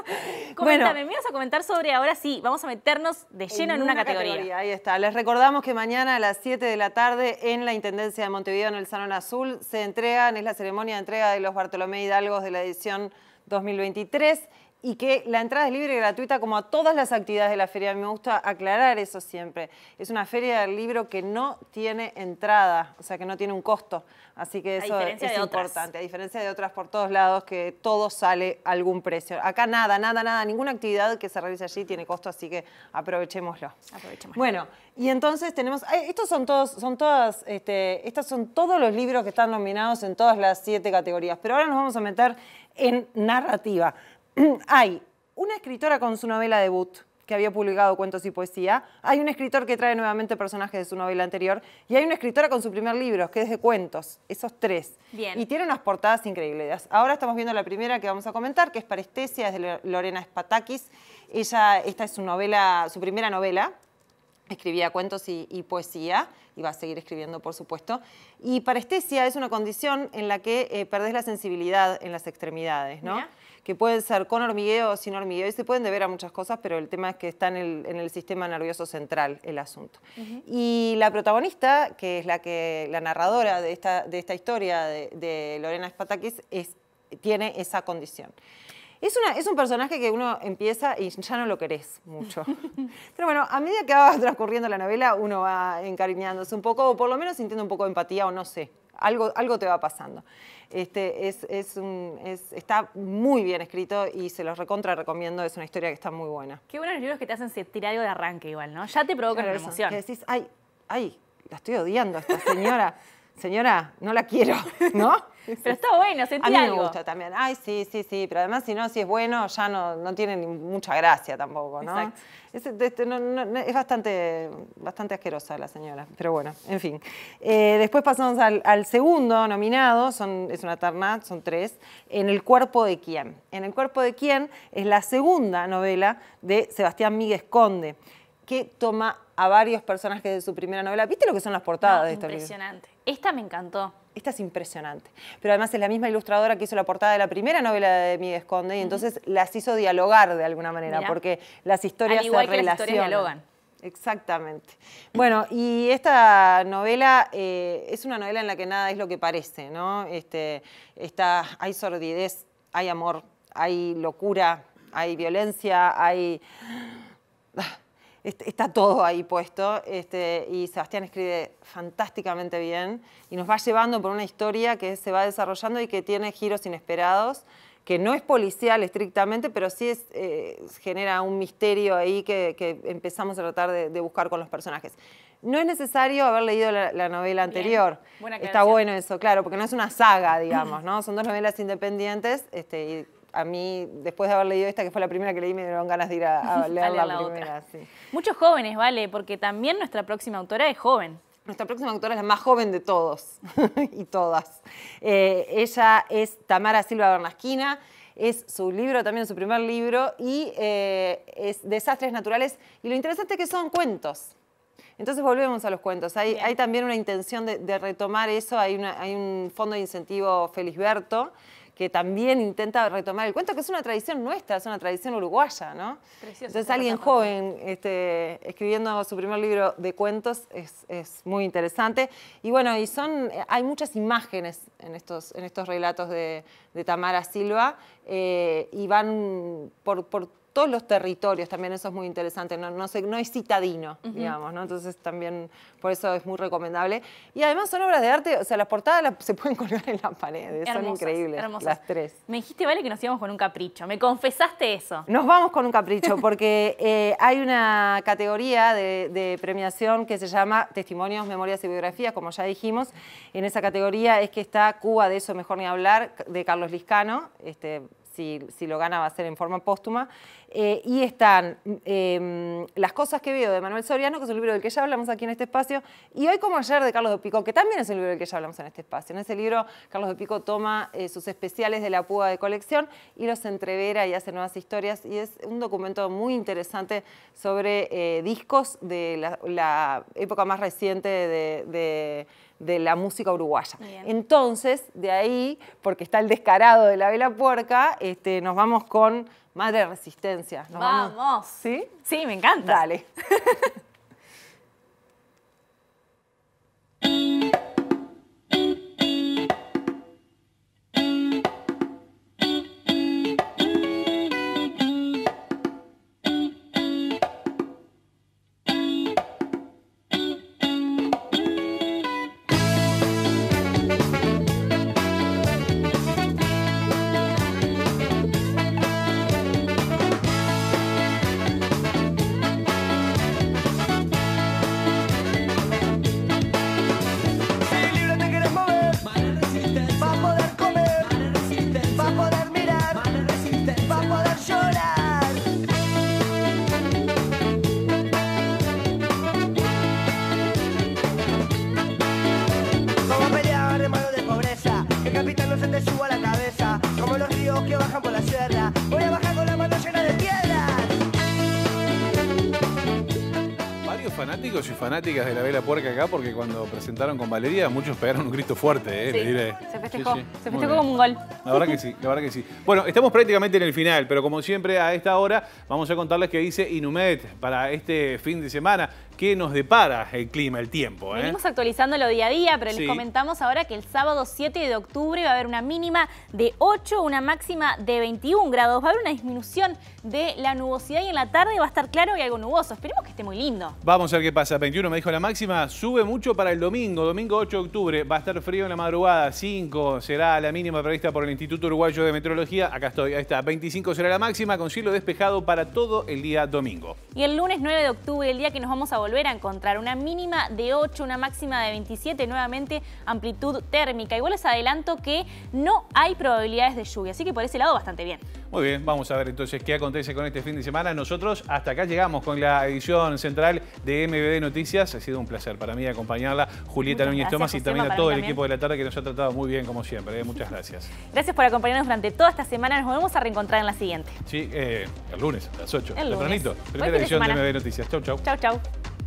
Coméntame, me vas a comentar sobre, ahora sí, vamos a meternos de lleno en, una, categoría. categoría. Ahí está. Les recordamos que mañana a las 7 de la tarde en la Intendencia de Montevideo, en el Salón Azul, se entregan, es la ceremonia de entrega de los Bartolomé Hidalgos de la edición 2023 y que la entrada es libre y gratuita como a todas las actividades de la feria. Me gusta aclarar eso siempre. Es una feria del libro que no tiene entrada, o sea, que no tiene un costo. Así que eso es importante, a diferencia de otras por todos lados, que todo sale a algún precio. Acá nada, nada, nada, ninguna actividad que se realice allí tiene costo, así que aprovechémoslo. aprovechémoslo. Bueno, y entonces tenemos, estos son todos, son todas, este, estos son todos los libros que están nominados en todas las siete categorías, pero ahora nos vamos a meter en narrativa. hay una escritora con su novela debut, que había publicado cuentos y poesía. Hay un escritor que trae nuevamente personajes de su novela anterior. Y hay una escritora con su primer libro, que es de cuentos. Esos tres. Y tiene unas portadas increíbles. Ahora estamos viendo la primera que vamos a comentar, que es Parestesia, es de Lorena Spatakis. Ella, esta es su novela, su primera novela. Escribía cuentos y, poesía, y va a seguir escribiendo, por supuesto. Y parestesia es una condición en la que eh, perdés la sensibilidad en las extremidades, ¿no? que pueden ser con hormigueo o sin hormigueo y se pueden deber a muchas cosas, pero el tema es que está en el, sistema nervioso central el asunto. Y la protagonista, que es la, que, la narradora de esta, de esta historia de, Lorena Spatakis, tiene esa condición. Es, una, es, un personaje que uno empieza y ya no lo querés mucho. Pero bueno, a medida que va transcurriendo la novela, uno va encariñándose un poco, o por lo menos sintiendo un poco de empatía, o no sé, algo, algo te va pasando. Este, es, es un, está muy bien escrito y se los recontra recomiendo, es una historia que está muy buena. Qué buenos libros que te hacen tirar algo de arranque igual, ¿no? Ya te provoca la emoción. Que decís, ay, ay, la estoy odiando a esta señora. señora, no la quiero, ¿no? Pero está bueno, sentí A mí me gusta también. Ay, sí, sí, sí. Pero además, si no, si es bueno, ya no, no tiene mucha gracia tampoco, ¿no? Exacto. Este, este, es, bastante, bastante asquerosa la señora. Pero bueno, en fin. Eh, después pasamos al, segundo nominado, son, es una terna, son tres. En el cuerpo de quién. En el cuerpo de quién es la segunda novela de Sebastián Miguel Conde que toma a varios personajes de su primera novela. ¿Viste lo que son las portadas de esta Impresionante. Esta me encantó esta es impresionante. Pero además es la misma ilustradora que hizo la portada de la primera novela de Mi Esconde, y entonces las hizo dialogar de alguna manera, porque las historias Al igual se Las historias dialogan. Exactamente. Bueno, y esta novela eh, es una novela en la que nada es lo que parece, ¿no? Este, está, hay sordidez, hay amor, hay locura, hay violencia, hay está todo ahí puesto este, y Sebastián escribe fantásticamente bien y nos va llevando por una historia que se va desarrollando y que tiene giros inesperados, que no es policial estrictamente, pero sí es, eh, genera un misterio ahí que, empezamos a tratar de, buscar con los personajes. No es necesario haber leído la, novela anterior. está bueno eso, claro, porque no es una saga, digamos, ¿no? Son dos novelas independientes este, y a mí, después de haber leído esta, que fue la primera que leí, me dieron ganas de ir a, leer la, Muchos jóvenes, vale, porque también nuestra próxima autora es joven. Nuestra próxima autora es la más joven de todos y todas. Eh, ella es Tamara Silva Bernasquina es su libro, también su primer libro, y eh, es Desastres Naturales. Y lo interesante es que son cuentos. Entonces volvemos a los cuentos. Hay, también una intención de, retomar eso. Hay, un fondo de incentivo Berto, que también intenta retomar el cuento, que es una tradición nuestra, es una tradición uruguaya, ¿no? Entonces alguien joven este, escribiendo su primer libro de cuentos es, muy interesante. Y bueno, y son, eh, hay muchas imágenes en estos, en estos relatos de, Tamara Silva eh, y van por, por todos los territorios, también eso es muy interesante, no, no, no es citadino, digamos, ¿no? Entonces también por eso es muy recomendable. Y además son obras de arte, o sea, las portadas se pueden colgar en las paredes, son increíbles, hermosas. las tres. Me dijiste, Vale, que nos íbamos con un capricho, me confesaste eso. Nos vamos con un capricho, porque eh, hay una categoría de, de, premiación que se llama Testimonios, Memorias y Biografías, como ya dijimos. En esa categoría es que está Cuba, de eso mejor ni hablar, de Carlos Liscano, este si, lo gana va a ser en forma póstuma. Eh, y están em, Las cosas que veo de Manuel Soriano, que es un libro del que ya hablamos aquí en este espacio, y hoy como ayer de Carlos de Pico, que también es el libro del que ya hablamos en este espacio. En ese libro Carlos de Pico toma eh, sus especiales de la púa de colección y los entrevera y hace nuevas historias y es un documento muy interesante sobre eh, discos de la, época más reciente de de la música uruguaya. Entonces, de ahí, porque está el descarado de la vela puerca, este, nos vamos con Madre Resistencia. vamos. vamos. ¿Sí? Sí, me encanta. Dale. de la vela puerca acá porque cuando presentaron con Valeria muchos pegaron un grito fuerte, ¿eh? Sí, se festejó, se festejó como un gol. La verdad que sí, la verdad que sí. Bueno, estamos prácticamente en el final, pero como siempre a esta hora vamos a contarles qué dice Inumet para este fin de semana qué nos depara el clima, el tiempo. ¿eh? actualizando lo día a día, pero les comentamos ahora que el sábado 7 de octubre va a haber una mínima de 8, una máxima de 21 grados. Va a haber una disminución de la nubosidad y en la tarde va a estar claro y algo nuboso. Esperemos que esté muy lindo. Vamos a ver qué pasa. 21 me dijo la máxima, sube mucho para el domingo. Domingo 8 de octubre va a estar frío en la madrugada, 5 será la mínima prevista por el Instituto Uruguayo de Meteorología. Acá estoy, ahí está. 25 será la máxima con cielo despejado para todo el día domingo. Y el lunes 9 de octubre, el día que nos vamos a volver volver a encontrar. Una mínima de 8, una máxima de 27, nuevamente amplitud térmica. Igual les adelanto que no hay probabilidades de lluvia, así que por ese lado bastante bien. Muy bien, vamos a ver entonces qué acontece con este fin de semana. Nosotros hasta acá llegamos con la edición central de MBD Noticias. Ha sido un placer para mí acompañarla, Julieta Núñez Tomás y también a todo el equipo de la tarde que nos ha tratado muy bien como siempre. ¿eh? Muchas gracias. Gracias por acompañarnos durante toda esta semana. Nos volvemos a reencontrar en la siguiente. Sí, eh, el lunes a las 8. El lunes. Primera edición de MBD Noticias. Chau, chau. Chau, chau.